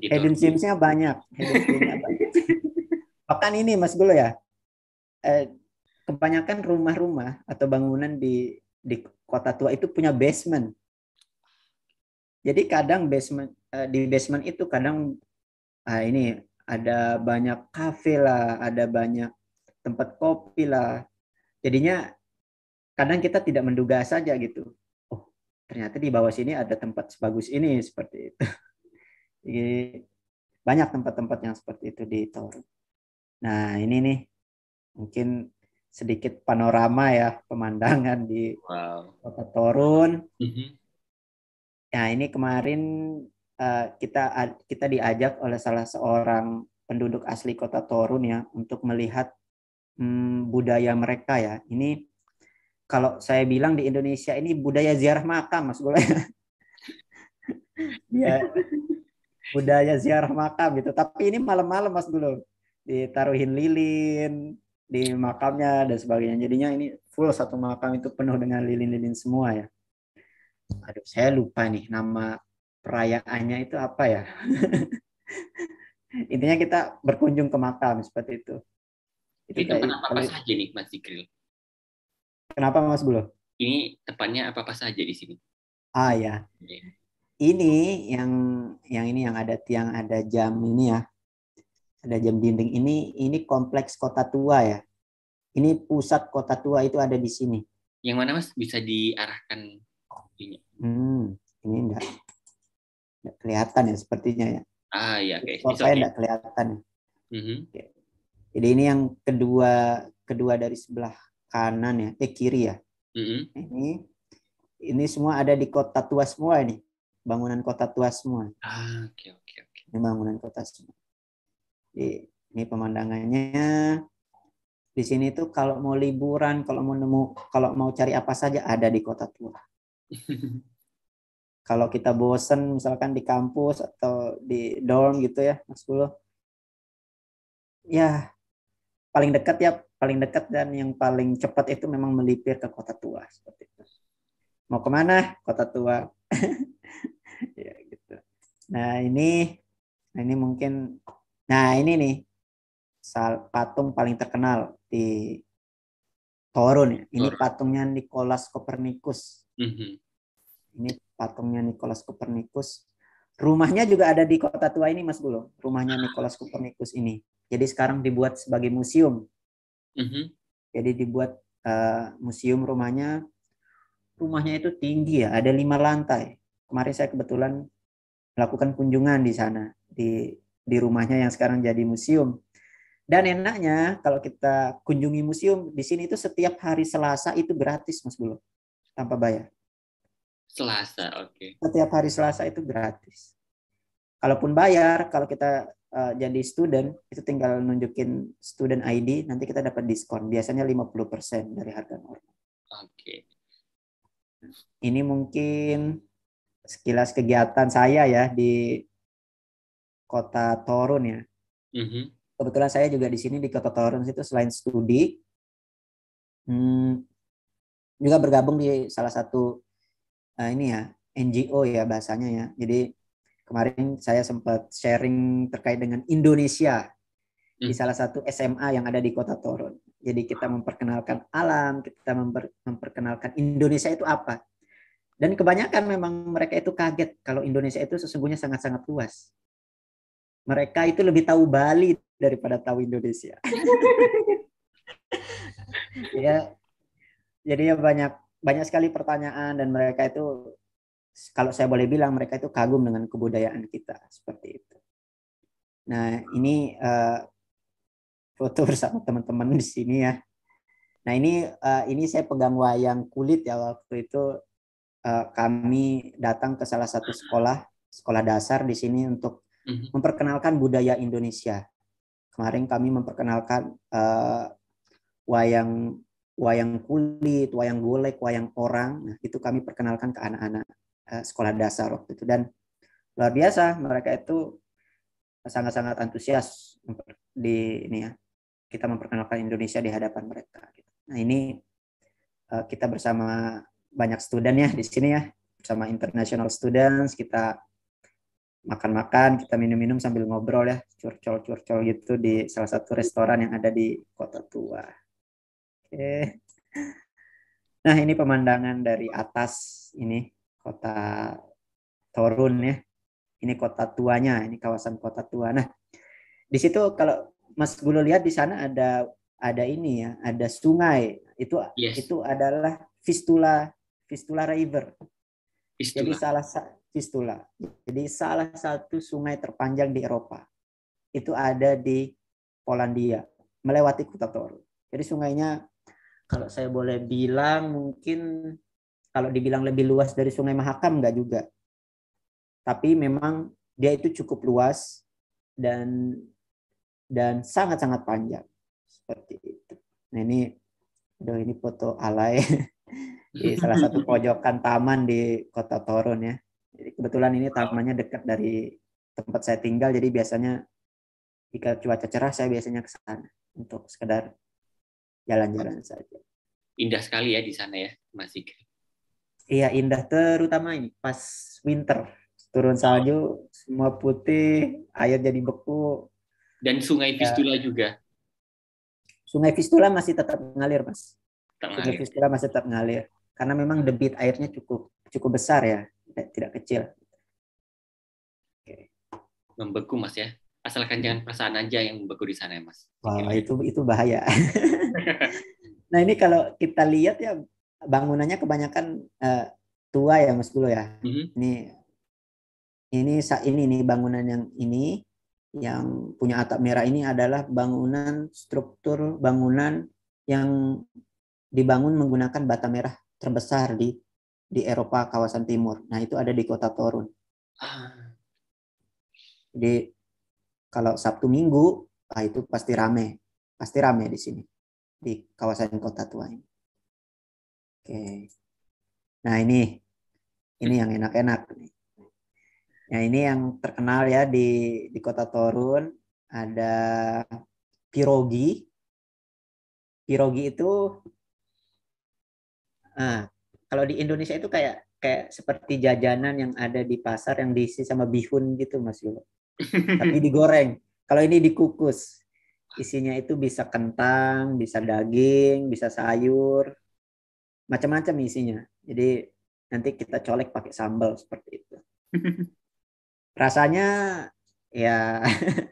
Di Hidden games banyak. Hidden game-nya banyak. [LAUGHS] Bahkan ini Mas Gulo ya. Eh, kebanyakan rumah-rumah atau bangunan di di kota tua itu punya basement. Jadi kadang basement eh, di basement itu kadang uh, ini ada banyak kafe lah, ada banyak tempat kopi lah. Jadinya kadang kita tidak menduga saja gitu. Oh, ternyata di bawah sini ada tempat sebagus ini seperti itu. [LAUGHS] Jadi banyak tempat-tempat yang seperti itu di Tor. Nah, ini nih mungkin sedikit panorama ya pemandangan di wow. Kota Torun. Mm -hmm. Nah ini kemarin uh, kita kita diajak oleh salah seorang penduduk asli Kota Torun ya untuk melihat hmm, budaya mereka ya. Ini kalau saya bilang di Indonesia ini budaya ziarah makam mas Gula [LAUGHS] ya. budaya ziarah makam gitu. Tapi ini malam-malam mas Gula ditaruhin lilin, di makamnya dan sebagainya. Jadinya ini full satu makam itu penuh dengan lilin-lilin semua ya. Aduh, saya lupa nih nama perayaannya itu apa ya. [LAUGHS] Intinya kita berkunjung ke makam seperti itu. Itu, tempat kenapa apa saja nih Mas Zikril? Kenapa Mas Bulo? Ini tepatnya apa apa saja di sini? Ah ya. Yeah. Ini yang yang ini yang ada tiang ada jam ini ya ada jam dinding ini ini kompleks kota tua ya ini pusat kota tua itu ada di sini yang mana mas bisa diarahkan ini hmm ini enggak enggak kelihatan ya sepertinya ya ah ya okay. saya enggak kelihatan ya mm -hmm. jadi ini yang kedua kedua dari sebelah kanan ya eh kiri ya mm -hmm. ini ini semua ada di kota tua semua ini bangunan kota tua semua ah oke okay, oke okay, oke okay. ini bangunan kota semua ini pemandangannya. Di sini tuh kalau mau liburan, kalau mau nemu, kalau mau cari apa saja ada di kota tua. [LAUGHS] kalau kita bosen misalkan di kampus atau di dorm gitu ya, Mas Puluh. Ya, paling dekat ya, paling dekat dan yang paling cepat itu memang melipir ke kota tua seperti itu. Mau kemana? Kota tua. [LAUGHS] ya gitu. Nah ini, nah, ini mungkin Nah ini nih patung paling terkenal di Torun. Ini Torun. patungnya Nicholas Copernicus. Mm -hmm. Ini patungnya Nicholas Copernicus. Rumahnya juga ada di kota tua ini, Mas Gulo. Rumahnya Nicholas Copernicus ini. Jadi sekarang dibuat sebagai museum. Mm -hmm. Jadi dibuat uh, museum rumahnya. Rumahnya itu tinggi ya, ada lima lantai. Kemarin saya kebetulan melakukan kunjungan di sana di di rumahnya yang sekarang jadi museum. Dan enaknya kalau kita kunjungi museum di sini itu setiap hari Selasa itu gratis Mas Bulu, tanpa bayar. Selasa, oke. Okay. Setiap hari Selasa itu gratis. Kalaupun bayar, kalau kita uh, jadi student itu tinggal nunjukin student ID, nanti kita dapat diskon. Biasanya 50% dari harga normal. Oke. Okay. Ini mungkin sekilas kegiatan saya ya di Kota Torun ya. Mm-hmm. Kebetulan saya juga di sini di Kota Torun itu selain studi, hmm, juga bergabung di salah satu uh, ini ya NGO ya bahasanya ya. Jadi kemarin saya sempat sharing terkait dengan Indonesia hmm. di mhm. salah satu SMA yang ada di Kota Torun. Jadi kita memperkenalkan alam, kita memper, memperkenalkan Indonesia itu apa. Dan kebanyakan memang mereka itu kaget kalau Indonesia itu sesungguhnya sangat-sangat luas mereka itu lebih tahu Bali daripada tahu Indonesia. [LAUGHS] ya, jadi ya banyak banyak sekali pertanyaan dan mereka itu kalau saya boleh bilang mereka itu kagum dengan kebudayaan kita seperti itu. Nah ini uh, foto bersama teman-teman di sini ya. Nah ini uh, ini saya pegang wayang kulit ya waktu itu uh, kami datang ke salah satu sekolah sekolah dasar di sini untuk hmm memperkenalkan budaya Indonesia. Kemarin kami memperkenalkan uh, wayang wayang kulit, wayang golek, wayang orang. Nah, itu kami perkenalkan ke anak-anak uh, sekolah dasar waktu itu dan luar biasa mereka itu sangat-sangat antusias di ini ya. Kita memperkenalkan Indonesia di hadapan mereka Nah, ini uh, kita bersama banyak student ya di sini ya, bersama international students kita makan-makan, kita minum-minum sambil ngobrol ya, curcol-curcol gitu di salah satu restoran yang ada di kota tua. Oke. Nah, ini pemandangan dari atas ini kota Torun ya. Ini kota tuanya, ini kawasan kota tua. Nah, di situ kalau Mas Gulo lihat di sana ada ada ini ya, ada sungai. Itu yes. itu adalah Vistula Vistula River. Vistula. Jadi salah Vistula. Jadi salah satu sungai terpanjang di Eropa. Itu ada di Polandia, melewati Kota Toru. Jadi sungainya kalau saya boleh bilang mungkin kalau dibilang lebih luas dari Sungai Mahakam enggak juga. Tapi memang dia itu cukup luas dan dan sangat-sangat panjang seperti itu. Nah ini aduh ini foto alay di [LAUGHS] salah satu pojokan taman di Kota Torun ya. Jadi kebetulan ini tamannya dekat dari tempat saya tinggal, jadi biasanya jika cuaca cerah saya biasanya ke sana untuk sekedar jalan-jalan saja. Indah sekali ya di sana ya, Mas Ika. Iya indah terutama ini pas winter turun salju semua putih air jadi beku dan sungai ya. Vistula ya. juga. Sungai Vistula masih tetap mengalir mas. Tetap sungai Fistula Vistula masih tetap mengalir karena memang debit airnya cukup cukup besar ya Eh, tidak kecil. Oke. Membeku mas ya, asalkan jangan perasaan aja yang membeku di sana ya mas. Wah wow, itu itu bahaya. [LAUGHS] nah ini kalau kita lihat ya bangunannya kebanyakan uh, tua ya mas dulu ya. Mm -hmm. Ini ini ini nih bangunan yang ini yang punya atap merah ini adalah bangunan struktur bangunan yang dibangun menggunakan bata merah terbesar di di Eropa kawasan timur. Nah, itu ada di kota Torun. Ah. Jadi kalau Sabtu Minggu, ah itu pasti rame. Pasti rame di sini di kawasan kota tua ini. Oke. Nah, ini ini yang enak-enak Nah, ini yang terkenal ya di di kota Torun ada pirogi. Pirogi itu ah, kalau di Indonesia itu kayak kayak seperti jajanan yang ada di pasar yang diisi sama bihun gitu Mas Yul, Tapi digoreng. Kalau ini dikukus. Isinya itu bisa kentang, bisa daging, bisa sayur. Macam-macam isinya. Jadi nanti kita colek pakai sambal seperti itu. Rasanya ya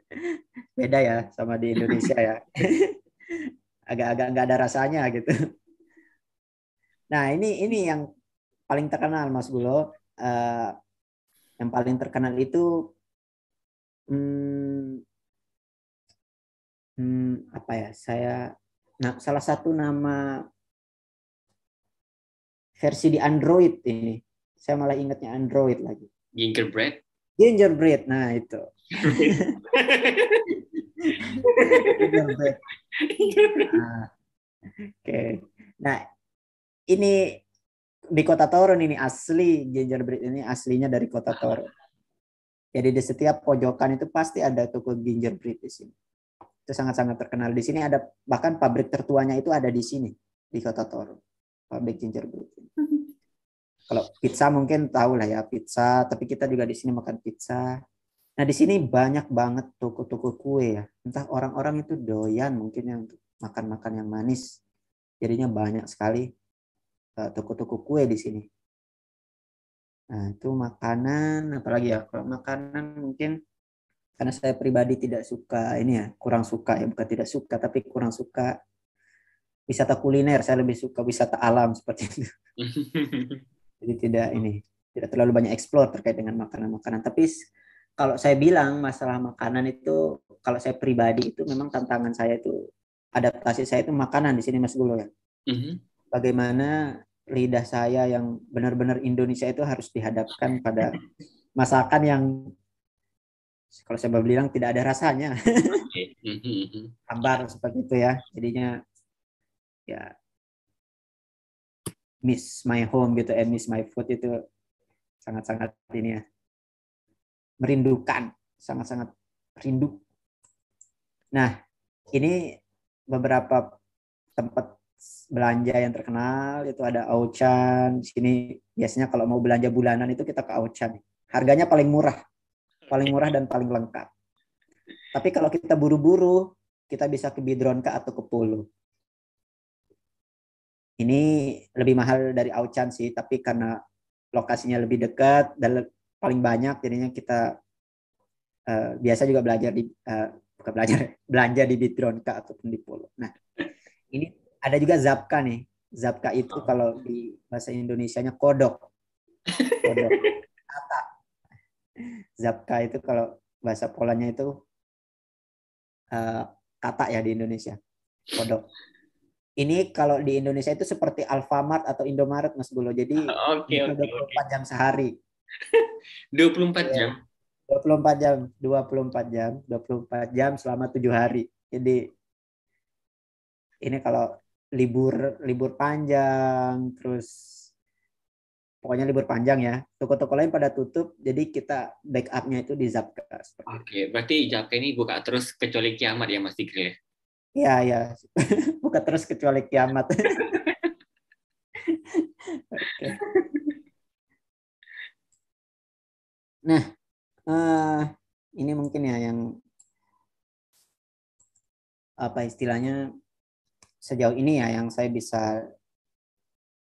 [LAUGHS] beda ya sama di Indonesia ya. [LAUGHS] Agak-agak nggak ada rasanya gitu. Nah ini ini yang paling terkenal Mas Gulo. Uh, yang paling terkenal itu hmm, hmm, apa ya? Saya nah, salah satu nama versi di Android ini. Saya malah ingatnya Android lagi. Gingerbread. Gingerbread, nah itu. [LAUGHS] Gingerbread. Nah, Oke. Okay. Nah, ini di kota Toron ini asli gingerbread ini aslinya dari kota Toro. Jadi di setiap pojokan itu pasti ada toko gingerbread di sini. Itu sangat-sangat terkenal di sini ada bahkan pabrik tertuanya itu ada di sini di kota Toro. Pabrik gingerbread. [LAUGHS] Kalau pizza mungkin tahu lah ya pizza, tapi kita juga di sini makan pizza. Nah di sini banyak banget toko-toko kue ya. Entah orang-orang itu doyan mungkin yang makan-makan yang manis. Jadinya banyak sekali Eh, toko-toko kue di sini. Nah, itu makanan apalagi ya? Kalau makanan mungkin karena saya pribadi tidak suka ini ya, kurang suka ya bukan tidak suka tapi kurang suka wisata kuliner. Saya lebih suka wisata alam seperti itu. [LAUGHS] Jadi tidak ini, tidak terlalu banyak eksplor terkait dengan makanan-makanan. Tapi kalau saya bilang masalah makanan itu kalau saya pribadi itu memang tantangan saya itu adaptasi saya itu makanan di sini Mas Gulo ya. Mm -hmm bagaimana lidah saya yang benar-benar Indonesia itu harus dihadapkan pada masakan yang kalau saya bilang tidak ada rasanya. [LAUGHS] Hambar seperti itu ya. Jadinya ya miss my home gitu and ya, miss my food itu sangat-sangat ini ya. Merindukan, sangat-sangat rindu. Nah, ini beberapa tempat belanja yang terkenal itu ada Auchan. Sini biasanya kalau mau belanja bulanan itu kita ke Auchan. Harganya paling murah, paling murah dan paling lengkap. Tapi kalau kita buru-buru, kita bisa ke Bidronka atau ke Pulu. Ini lebih mahal dari Auchan sih, tapi karena lokasinya lebih dekat dan paling banyak jadinya kita uh, biasa juga belajar di uh, bukan belajar [LAUGHS] belanja di Bidronka ataupun di Polo. Nah, ini ada juga zapka nih. Zapka itu oh. kalau di bahasa Indonesianya kodok. Kodok. [LAUGHS] Kata. Zapka itu kalau bahasa polanya itu uh, kata ya di Indonesia. Kodok. Ini kalau di Indonesia itu seperti Alfamart atau Indomaret Mas Bulo. Jadi okay, okay, 24 okay. jam sehari. 24 [LAUGHS] iya. jam. 24 jam, 24 jam, 24 jam selama tujuh hari. Jadi ini kalau libur libur panjang terus pokoknya libur panjang ya. Toko-toko lain pada tutup, jadi kita backupnya itu di Zapka. Oke, okay, berarti Zapka ini buka terus kecuali kiamat ya Mas Tigre Ya ya buka terus kecuali kiamat. [LAUGHS] okay. Nah, uh, ini mungkin ya yang apa istilahnya sejauh ini ya yang saya bisa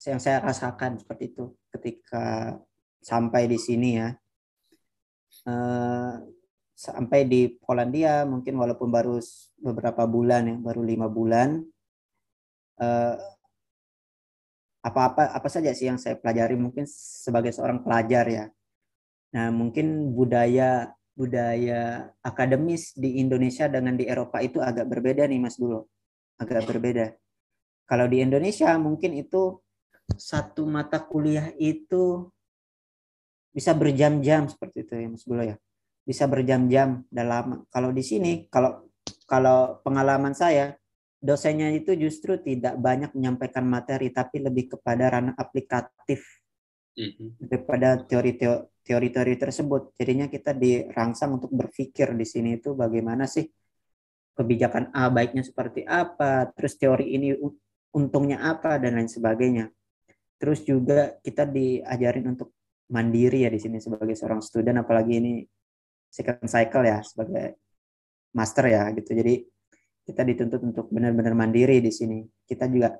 yang saya rasakan seperti itu ketika sampai di sini ya eh, sampai di Polandia mungkin walaupun baru beberapa bulan ya baru lima bulan eh, apa-apa apa saja sih yang saya pelajari mungkin sebagai seorang pelajar ya nah mungkin budaya budaya akademis di Indonesia dengan di Eropa itu agak berbeda nih Mas Dulo agak berbeda. Kalau di Indonesia mungkin itu satu mata kuliah itu bisa berjam-jam seperti itu ya Mas Bulo ya. Bisa berjam-jam dalam kalau di sini kalau kalau pengalaman saya dosennya itu justru tidak banyak menyampaikan materi tapi lebih kepada ranah aplikatif mm-hmm. daripada teori teori-teori tersebut. Jadinya kita dirangsang untuk berpikir di sini itu bagaimana sih kebijakan A baiknya seperti apa, terus teori ini untungnya apa dan lain sebagainya. Terus juga kita diajarin untuk mandiri ya di sini sebagai seorang student apalagi ini second cycle ya sebagai master ya gitu. Jadi kita dituntut untuk benar-benar mandiri di sini. Kita juga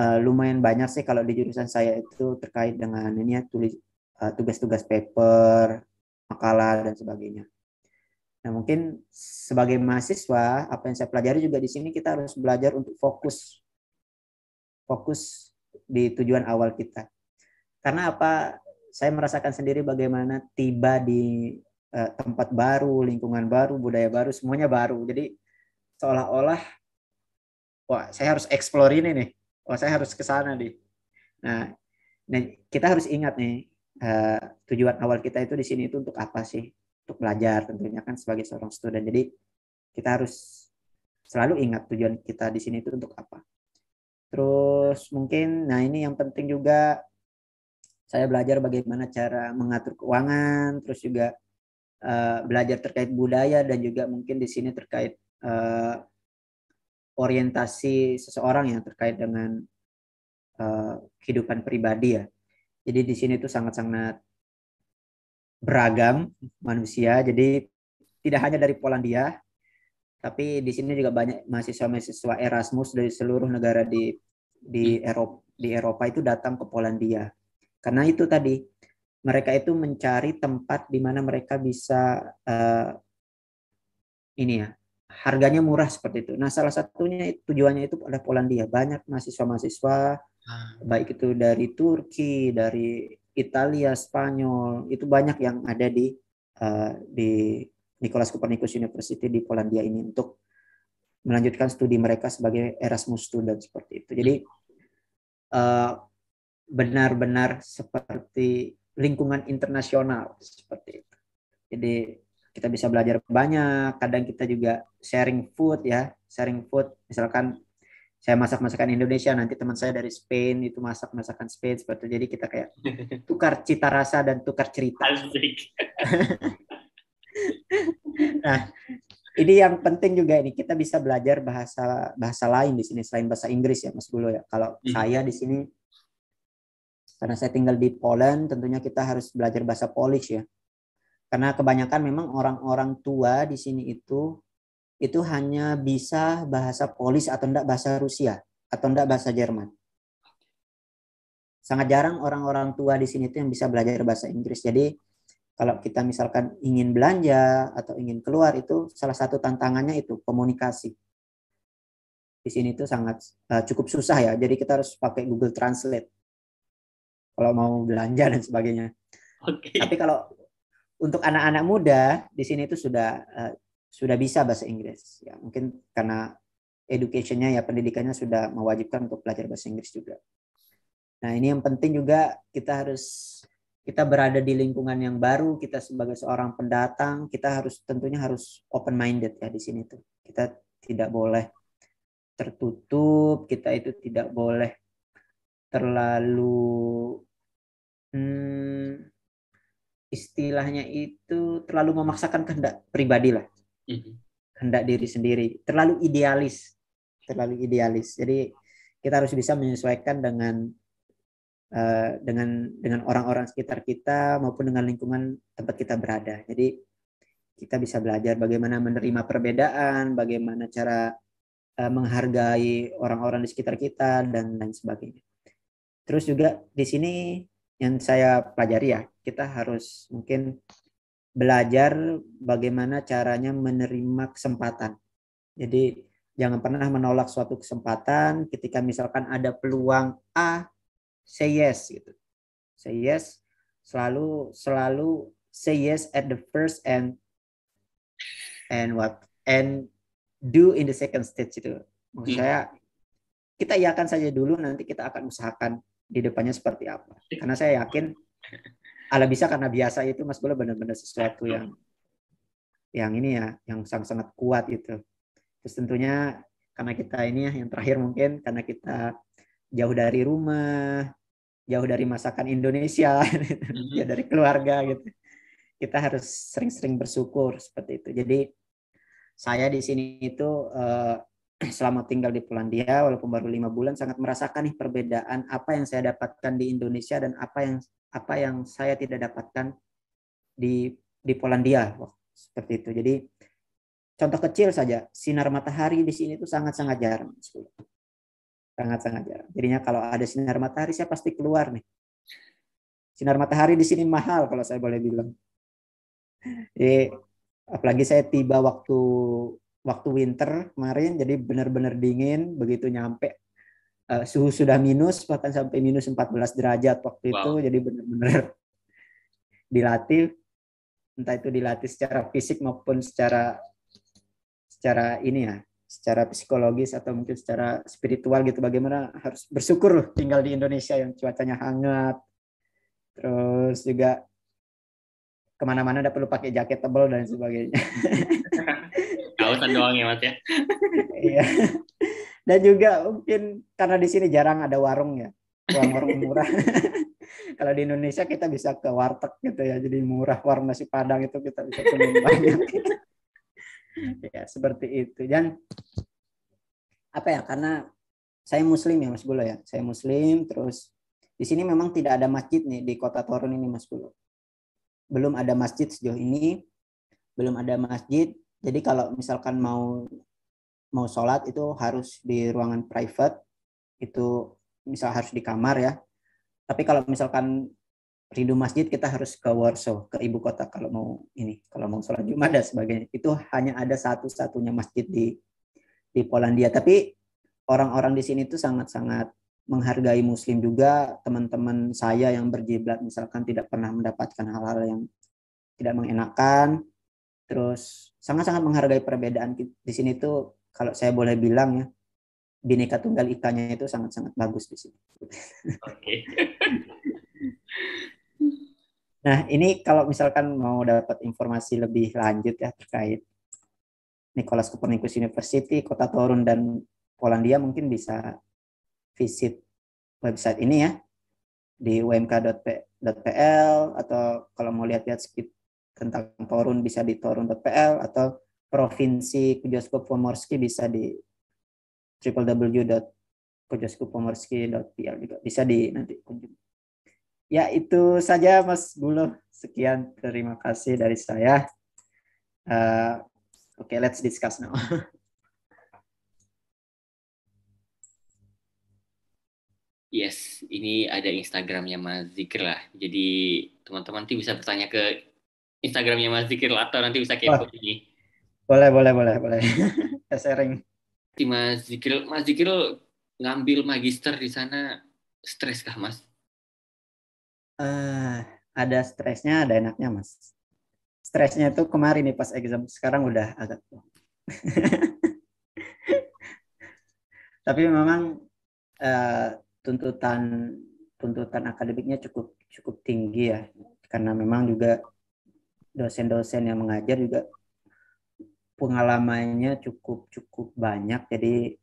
uh, lumayan banyak sih kalau di jurusan saya itu terkait dengan ini ya tulis eh, tugas-tugas uh, paper, makalah dan sebagainya. Nah, mungkin sebagai mahasiswa, apa yang saya pelajari juga di sini kita harus belajar untuk fokus. Fokus di tujuan awal kita. Karena apa? Saya merasakan sendiri bagaimana tiba di uh, tempat baru, lingkungan baru, budaya baru, semuanya baru. Jadi seolah-olah wah, saya harus explore ini nih. Wah, saya harus ke sana nih. Nah, kita harus ingat nih uh, tujuan awal kita itu di sini itu untuk apa sih? untuk belajar tentunya kan sebagai seorang student. Jadi kita harus selalu ingat tujuan kita di sini itu untuk apa. Terus mungkin nah ini yang penting juga saya belajar bagaimana cara mengatur keuangan, terus juga uh, belajar terkait budaya dan juga mungkin di sini terkait uh, orientasi seseorang yang terkait dengan uh, kehidupan pribadi ya. Jadi di sini itu sangat-sangat beragam manusia. Jadi tidak hanya dari Polandia, tapi di sini juga banyak mahasiswa-mahasiswa Erasmus dari seluruh negara di di hmm. Eropa di Eropa itu datang ke Polandia. Karena itu tadi mereka itu mencari tempat di mana mereka bisa uh, ini ya harganya murah seperti itu. Nah salah satunya tujuannya itu pada Polandia. Banyak mahasiswa-mahasiswa ah. baik itu dari Turki, dari Italia, Spanyol, itu banyak yang ada di uh, di Nicholas Copernicus University di Polandia ini untuk melanjutkan studi mereka sebagai Erasmus student seperti itu. Jadi eh, benar-benar uh, seperti lingkungan internasional seperti itu. Jadi kita bisa belajar banyak, kadang kita juga sharing food ya, sharing food misalkan saya masak masakan Indonesia nanti teman saya dari Spain itu masak masakan Spain seperti itu jadi kita kayak [LAUGHS] tukar cita rasa dan tukar cerita [LAUGHS] nah ini yang penting juga ini kita bisa belajar bahasa bahasa lain di sini selain bahasa Inggris ya Mas Gulo ya kalau hmm. saya di sini karena saya tinggal di Poland tentunya kita harus belajar bahasa Polish ya karena kebanyakan memang orang-orang tua di sini itu itu hanya bisa bahasa Polis atau enggak bahasa Rusia atau enggak bahasa Jerman. Sangat jarang orang-orang tua di sini itu yang bisa belajar bahasa Inggris. Jadi kalau kita misalkan ingin belanja atau ingin keluar itu salah satu tantangannya itu komunikasi. Di sini itu sangat uh, cukup susah ya. Jadi kita harus pakai Google Translate kalau mau belanja dan sebagainya. Okay. Tapi kalau untuk anak-anak muda di sini itu sudah uh, sudah bisa bahasa Inggris ya mungkin karena educationnya ya pendidikannya sudah mewajibkan untuk belajar bahasa Inggris juga. Nah ini yang penting juga kita harus kita berada di lingkungan yang baru kita sebagai seorang pendatang kita harus tentunya harus open minded ya di sini tuh kita tidak boleh tertutup kita itu tidak boleh terlalu hmm, istilahnya itu terlalu memaksakan kehendak pribadi lah hendak diri sendiri terlalu idealis terlalu idealis jadi kita harus bisa menyesuaikan dengan uh, dengan dengan orang-orang sekitar kita maupun dengan lingkungan tempat kita berada jadi kita bisa belajar bagaimana menerima perbedaan bagaimana cara uh, menghargai orang-orang di sekitar kita dan lain sebagainya terus juga di sini yang saya pelajari ya kita harus mungkin belajar bagaimana caranya menerima kesempatan. Jadi jangan pernah menolak suatu kesempatan ketika misalkan ada peluang A, say yes gitu. Say yes selalu selalu say yes at the first and and what and do in the second stage itu. Maksud hmm. saya kita iakan saja dulu nanti kita akan usahakan di depannya seperti apa. Karena saya yakin ala bisa karena biasa itu Mas Bola benar-benar sesuatu yang hmm. yang ini ya yang sangat-sangat kuat itu. Terus tentunya karena kita ini ya yang terakhir mungkin karena kita jauh dari rumah, jauh dari masakan Indonesia, ya [LAUGHS] dari keluarga gitu. Kita harus sering-sering bersyukur seperti itu. Jadi saya di sini itu uh, [CLEARS THROAT] selama tinggal di Polandia walaupun baru lima bulan sangat merasakan nih perbedaan apa yang saya dapatkan di Indonesia dan apa yang apa yang saya tidak dapatkan di di Polandia seperti itu. Jadi contoh kecil saja sinar matahari di sini itu sangat-sangat jarang. Sangat-sangat jarang. Jadinya kalau ada sinar matahari saya pasti keluar nih. Sinar matahari di sini mahal kalau saya boleh bilang. Jadi, apalagi saya tiba waktu waktu winter kemarin jadi benar-benar dingin begitu nyampe uh, suhu sudah minus bahkan sampai minus 14 derajat waktu wow. itu jadi benar-benar [LAUGHS] dilatih entah itu dilatih secara fisik maupun secara secara ini ya secara psikologis atau mungkin secara spiritual gitu bagaimana harus bersyukur loh tinggal di Indonesia yang cuacanya hangat terus juga kemana-mana udah perlu pakai jaket tebal dan sebagainya. [LAUGHS] Kaosan doang ya mas ya. [LAUGHS] Iya. Dan juga mungkin karena di sini jarang ada warung ya, warung-warung [LAUGHS] murah. [LAUGHS] Kalau di Indonesia kita bisa ke warteg gitu ya, jadi murah warung nasi padang itu kita bisa temuin [LAUGHS] banyak. ya seperti itu. Dan apa ya? Karena saya Muslim ya Mas Gulo ya, saya Muslim. Terus di sini memang tidak ada masjid nih di kota Torun ini Mas Gulo. Belum ada masjid sejauh ini, belum ada masjid. Jadi kalau misalkan mau mau sholat itu harus di ruangan private itu misal harus di kamar ya tapi kalau misalkan rindu masjid kita harus ke Warsaw ke ibu kota kalau mau ini kalau mau sholat jumat dan sebagainya itu hanya ada satu-satunya masjid di di Polandia tapi orang-orang di sini itu sangat-sangat menghargai muslim juga teman-teman saya yang berjiblat misalkan tidak pernah mendapatkan hal-hal yang tidak mengenakan terus sangat-sangat menghargai perbedaan di sini tuh kalau saya boleh bilang ya bineka tunggal ikannya itu sangat-sangat bagus di sini. Oke. [LAUGHS] nah ini kalau misalkan mau dapat informasi lebih lanjut ya terkait Nicholas Copernicus University Kota Torun dan Polandia mungkin bisa visit website ini ya di umk.pl atau kalau mau lihat-lihat sedikit tentang Torun bisa di torun.pl atau provinsi Kujosko Pomorski bisa di www.kujoskopomorski.pl juga bisa di nanti kunjungi. Ya itu saja Mas Bulo. Sekian terima kasih dari saya. Uh, Oke, okay, let's discuss now. [LAUGHS] Yes, ini ada Instagramnya Mas Zikir lah. Jadi teman-teman nanti bisa bertanya ke Instagramnya Mas Zikir lah, atau nanti bisa kepo oh. ini. Boleh, boleh, boleh, boleh. [LAUGHS] sharing. Mas Zikil, Mas Zikil ngambil magister di sana stres kah, Mas? Uh, ada stresnya, ada enaknya, Mas. Stresnya itu kemarin nih pas exam, sekarang udah agak. [LAUGHS] Tapi memang uh, tuntutan tuntutan akademiknya cukup cukup tinggi ya, karena memang juga dosen-dosen yang mengajar juga pengalamannya cukup cukup banyak jadi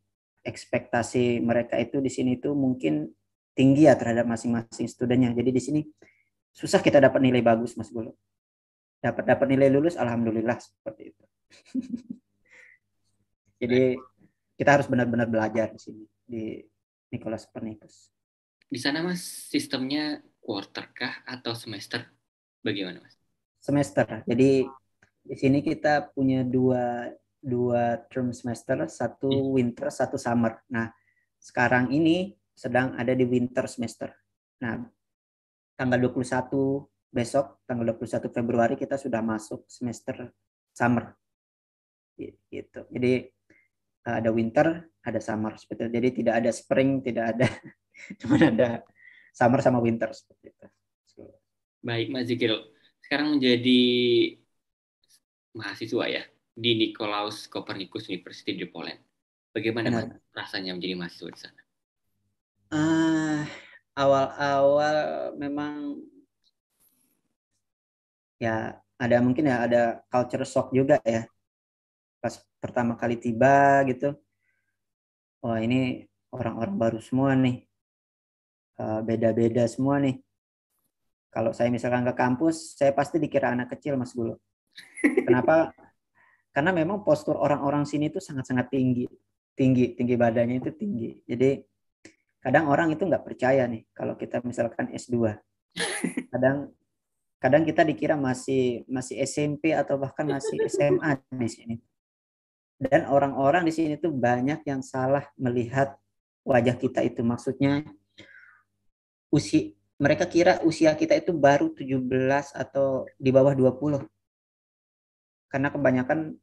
ekspektasi mereka itu di sini tuh mungkin tinggi ya terhadap masing-masing studenya. Jadi di sini susah kita dapat nilai bagus Mas Bulu. Dapat dapat nilai lulus alhamdulillah seperti itu. [LAUGHS] Jadi kita harus benar-benar belajar di sini di Nicholas Pernikus Di sana Mas sistemnya quarter kah atau semester? Bagaimana Mas? Semester. Jadi di sini kita punya dua dua term semester, satu iya. winter, satu summer. Nah, sekarang ini sedang ada di winter semester. Nah, tanggal 21 besok, tanggal 21 Februari kita sudah masuk semester summer. Iya, gitu. Jadi eh, ada winter, ada summer seperti itu. Jadi tidak ada spring, tidak ada [LAUGHS] cuma ada summer sama winter seperti itu. Baik, Mas Zikirul. Sekarang menjadi mahasiswa ya di Nikolaus Copernicus University di Poland. Bagaimana Benar. Ya. rasanya menjadi mahasiswa di sana? awal ah, awal-awal memang ya ada mungkin ya ada culture shock juga ya pas pertama kali tiba gitu wah ini orang-orang baru semua nih beda ah, beda-beda semua nih kalau saya misalkan ke kampus saya pasti dikira anak kecil mas Gulo Kenapa? Karena memang postur orang-orang sini itu sangat-sangat tinggi, tinggi, tinggi badannya itu tinggi. Jadi kadang orang itu nggak percaya nih kalau kita misalkan S2. Kadang kadang kita dikira masih masih SMP atau bahkan masih SMA di sini. Dan orang-orang di sini tuh banyak yang salah melihat wajah kita itu. Maksudnya usia mereka kira usia kita itu baru 17 atau di bawah 20 karena kebanyakan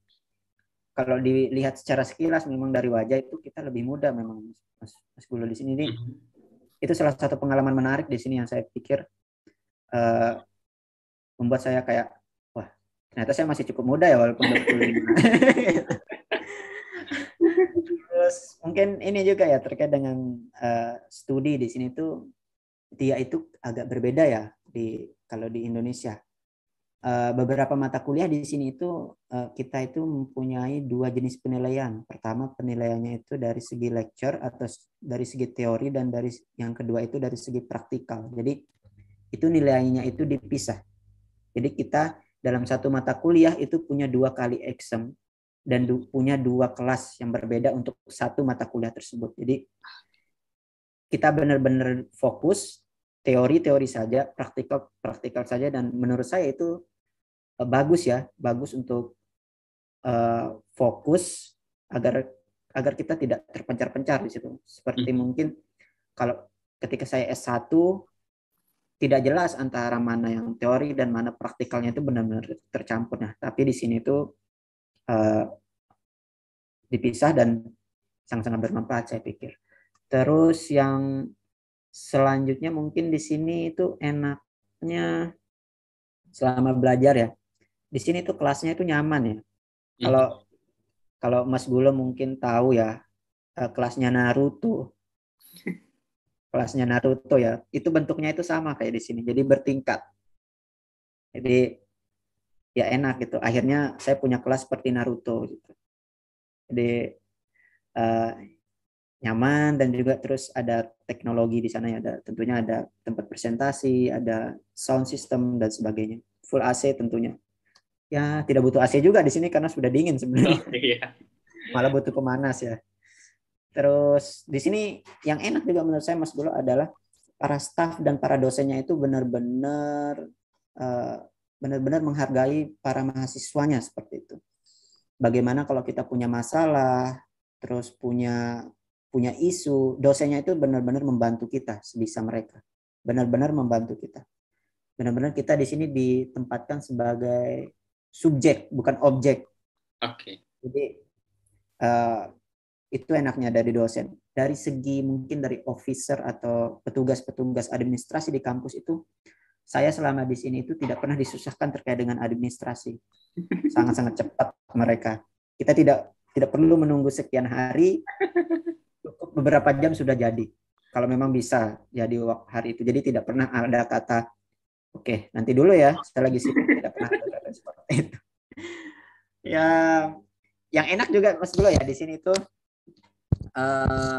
kalau dilihat secara sekilas memang dari wajah itu kita lebih muda memang Mas Mas Gulo di sini ini mhm. itu salah satu pengalaman menarik di sini yang saya pikir uh, membuat saya kayak wah ternyata saya masih cukup muda ya walaupun 25. [LAUGHS] Terus mungkin ini juga ya terkait dengan uh, studi di sini tuh dia itu agak berbeda ya di kalau di Indonesia Eh, beberapa mata kuliah di sini itu eh, kita itu mempunyai dua jenis penilaian. Pertama penilaiannya itu dari segi lecture atau dari segi teori dan dari yang kedua itu dari segi praktikal. Jadi itu nilainya itu dipisah. Jadi kita dalam satu mata kuliah itu punya dua kali exam dan punya dua kelas yang berbeda untuk satu mata kuliah tersebut. Jadi kita benar-benar fokus teori-teori saja, praktikal praktikal saja dan menurut saya itu Eh, bagus ya, bagus untuk uh, fokus agar agar kita tidak terpencar-pencar di situ. Seperti hmm. mungkin kalau ketika saya S1 tidak jelas antara mana yang teori dan mana praktikalnya itu benar-benar tercampur. Nah, tapi di sini itu uh, eh, dipisah dan sangat-sangat bermanfaat saya pikir. Terus yang selanjutnya mungkin di sini itu enaknya selama belajar ya di sini tuh kelasnya itu nyaman ya. Hmm. Kalau kalau Mas Gula mungkin tahu ya eh, kelasnya Naruto. [LAUGHS] kelasnya Naruto ya. Itu bentuknya itu sama kayak di sini. Jadi bertingkat. Jadi ya enak gitu. Akhirnya saya punya kelas seperti Naruto gitu. Jadi uh, nyaman dan juga terus ada teknologi di sana ya ada tentunya ada tempat presentasi ada sound system dan sebagainya full AC tentunya ya tidak butuh AC juga di sini karena sudah dingin sebenarnya. Oh, [LAUGHS] iya. Malah butuh pemanas ya. Terus di sini yang enak juga menurut saya Mas Gulo adalah para staff dan para dosennya itu benar-benar eh, benar-benar menghargai para mahasiswanya seperti itu. Bagaimana kalau kita punya masalah, terus punya punya isu, dosennya itu benar-benar membantu kita sebisa mereka. Benar-benar membantu kita. Benar-benar kita di sini ditempatkan sebagai subjek bukan objek. Oke. Okay. Jadi uh, itu enaknya dari dosen. Dari segi mungkin dari officer atau petugas-petugas administrasi di kampus itu saya selama di sini itu tidak pernah disusahkan terkait dengan administrasi. Sangat-sangat cepat mereka. Kita tidak tidak perlu menunggu sekian hari. beberapa jam sudah jadi. Kalau memang bisa jadi ya, hari itu. Jadi tidak pernah ada kata oke, okay, nanti dulu ya, saya lagi sibuk tidak itu ya yang enak juga mas dulu ya di sini tuh uh,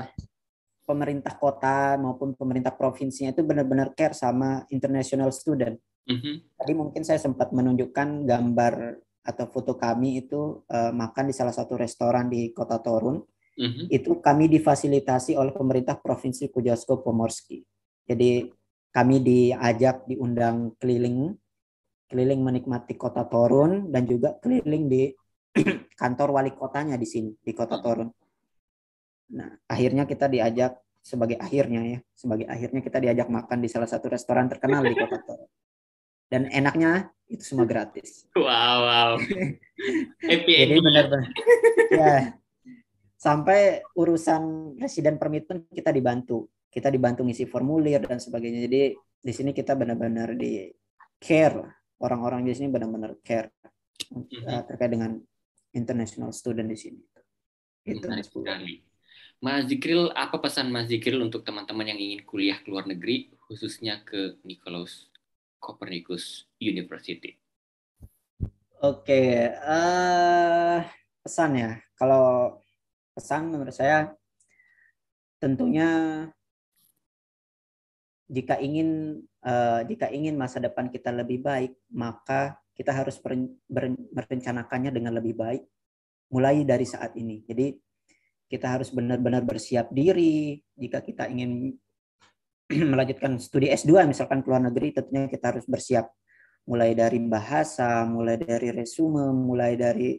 pemerintah kota maupun pemerintah provinsinya itu benar-benar care sama international student. Mm-hmm. Tadi mungkin saya sempat menunjukkan gambar atau foto kami itu uh, makan di salah satu restoran di kota Torun. Mm-hmm. Itu kami difasilitasi oleh pemerintah provinsi Kujasko Pomorski. Jadi kami diajak diundang keliling keliling menikmati kota Torun dan juga keliling di [CLEARS THROAT] kantor wali kotanya di sini di kota Torun. Nah, akhirnya kita diajak sebagai akhirnya ya, sebagai akhirnya kita diajak makan di salah satu restoran terkenal di kota Torun. Dan enaknya itu semua gratis. Wow, wow. [LAUGHS] Happy Jadi benar-benar. ya. Sampai urusan resident permit pun kita dibantu. Kita dibantu ngisi formulir dan sebagainya. Jadi di sini kita benar-benar di care orang-orang di sini benar-benar care uh, terkait dengan international student di sini. Itu. Mas Zikril, apa pesan Mas Zikril untuk teman-teman yang ingin kuliah ke luar negeri, khususnya ke Nicolaus Copernicus University? Oke, uh, pesan ya. Kalau pesan menurut saya, tentunya jika ingin Eh, jika ingin masa depan kita lebih baik, maka kita harus merencanakannya dengan lebih baik mulai dari saat ini. Jadi kita harus benar-benar bersiap diri jika kita ingin [CLEARS THROAT] melanjutkan studi S2 misalkan ke luar negeri tentunya kita harus bersiap mulai dari bahasa, mulai dari resume, mulai dari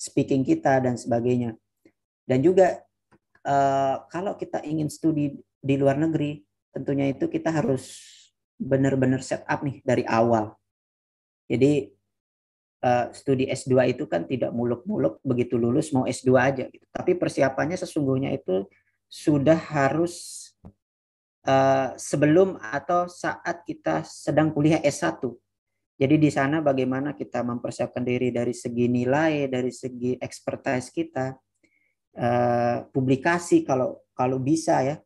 speaking kita dan sebagainya. Dan juga eh, kalau kita ingin studi di luar negeri, tentunya itu kita harus benar-benar set up nih dari awal. Jadi uh, studi S2 itu kan tidak muluk-muluk begitu lulus mau S2 aja gitu. Tapi persiapannya sesungguhnya itu sudah harus uh, sebelum atau saat kita sedang kuliah S1. Jadi di sana bagaimana kita mempersiapkan diri dari segi nilai, dari segi expertise kita, uh, publikasi kalau kalau bisa ya.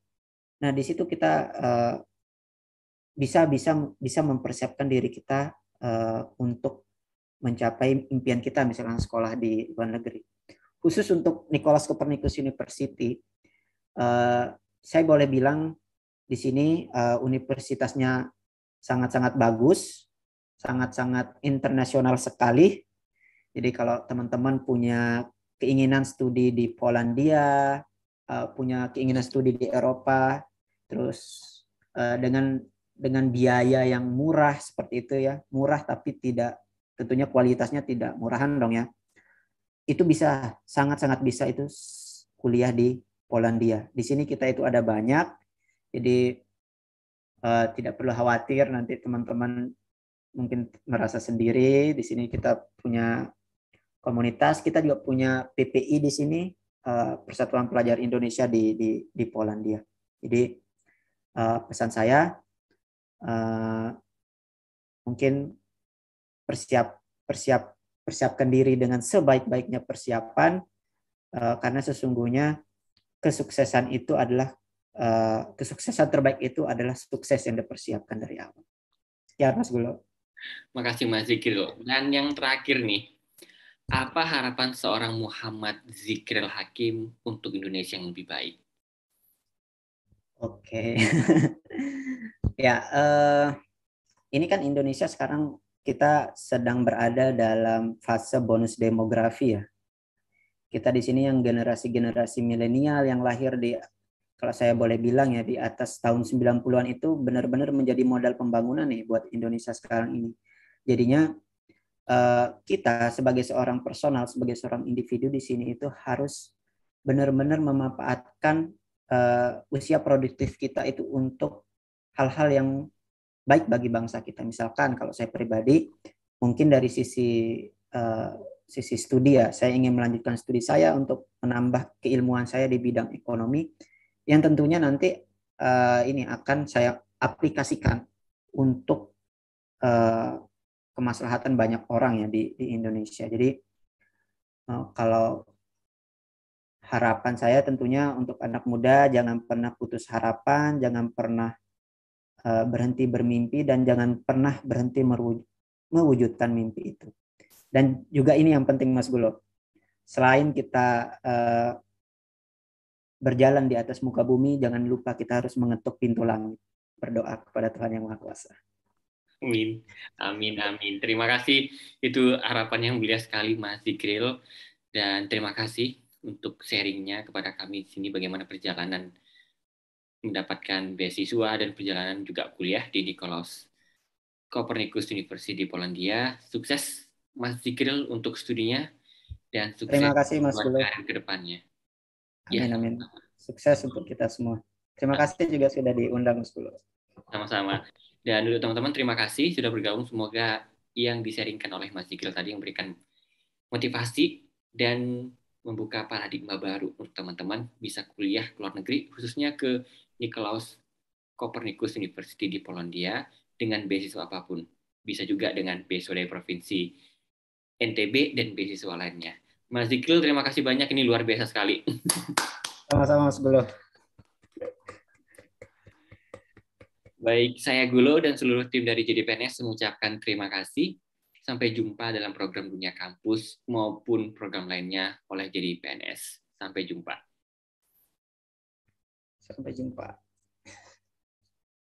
Nah, di situ kita uh, bisa bisa bisa mempersiapkan diri kita uh, untuk mencapai impian kita misalnya sekolah di luar negeri. Khusus untuk Nicholas Copernicus University, uh, saya boleh bilang di sini uh, universitasnya sangat-sangat bagus, sangat-sangat internasional sekali. Jadi kalau teman-teman punya keinginan studi di Polandia, uh, punya keinginan studi di Eropa, terus uh, dengan dengan biaya yang murah seperti itu ya murah tapi tidak tentunya kualitasnya tidak murahan dong ya itu bisa sangat-sangat bisa itu kuliah di Polandia di sini kita itu ada banyak jadi uh, tidak perlu khawatir nanti teman-teman mungkin merasa sendiri di sini kita punya komunitas kita juga punya PPI di sini uh, Persatuan Pelajar Indonesia di di, di Polandia jadi uh, pesan saya Eh, mungkin persiap persiap persiapkan diri dengan sebaik-baiknya persiapan uh, karena sesungguhnya kesuksesan itu adalah uh, kesuksesan terbaik itu adalah sukses yang dipersiapkan dari awal. Ya Mas Gulo. kasih Mas Zikril. Dan yang terakhir nih, apa harapan seorang Muhammad Zikril Hakim untuk Indonesia yang lebih baik? Oke. [LAUGHS] Ya, uh, ini kan Indonesia sekarang kita sedang berada dalam fase bonus demografi ya. Kita di sini yang generasi-generasi milenial yang lahir di kalau saya boleh bilang ya di atas tahun 90-an itu benar-benar menjadi modal pembangunan nih buat Indonesia sekarang ini. Jadinya uh, kita sebagai seorang personal, sebagai seorang individu di sini itu harus benar-benar memanfaatkan uh, usia produktif kita itu untuk hal-hal yang baik bagi bangsa kita. Misalkan kalau saya pribadi, mungkin dari sisi uh, sisi studi ya, saya ingin melanjutkan studi saya untuk menambah keilmuan saya di bidang ekonomi yang tentunya nanti uh, ini akan saya aplikasikan untuk uh, kemaslahatan banyak orang ya di, di Indonesia. Jadi uh, kalau harapan saya tentunya untuk anak muda jangan pernah putus harapan, jangan pernah Eh, berhenti bermimpi dan jangan pernah berhenti mewujudkan mimpi itu. Dan juga ini yang penting Mas Gulo. Selain kita eh, berjalan di atas muka bumi, jangan lupa kita harus mengetuk pintu langit. Berdoa kepada Tuhan Yang Maha Kuasa. Amin. Amin, amin. Terima kasih. Itu harapan yang mulia sekali Mas Zikril. Dan terima kasih untuk sharingnya kepada kami di sini bagaimana perjalanan mendapatkan beasiswa dan perjalanan juga kuliah di Nikolaus Copernicus University di Polandia. Sukses Mas Zikril untuk studinya dan sukses Terima kasih Mas ke depannya. Amin, ya. amin. Sukses untuk kita semua. Terima kasih juga sudah diundang Mas Gulo. Sama-sama. Dan untuk teman-teman terima kasih sudah bergabung. Semoga yang disaringkan oleh Mas Zikril tadi yang memberikan motivasi dan membuka paradigma baru untuk teman-teman bisa kuliah ke luar negeri khususnya ke Nikolaus Copernicus University di Polandia dengan beasiswa apapun. Bisa juga dengan beasiswa dari provinsi NTB dan beasiswa lainnya. Mas Dikil, terima kasih banyak. Ini luar biasa sekali. [LAUGHS] Sama-sama, Mas Gulo. Baik, saya Gulo dan seluruh tim dari JDPNS mengucapkan terima kasih. Sampai jumpa dalam program Dunia Kampus maupun program lainnya oleh JDPNS. Sampai jumpa. 刚才进吧。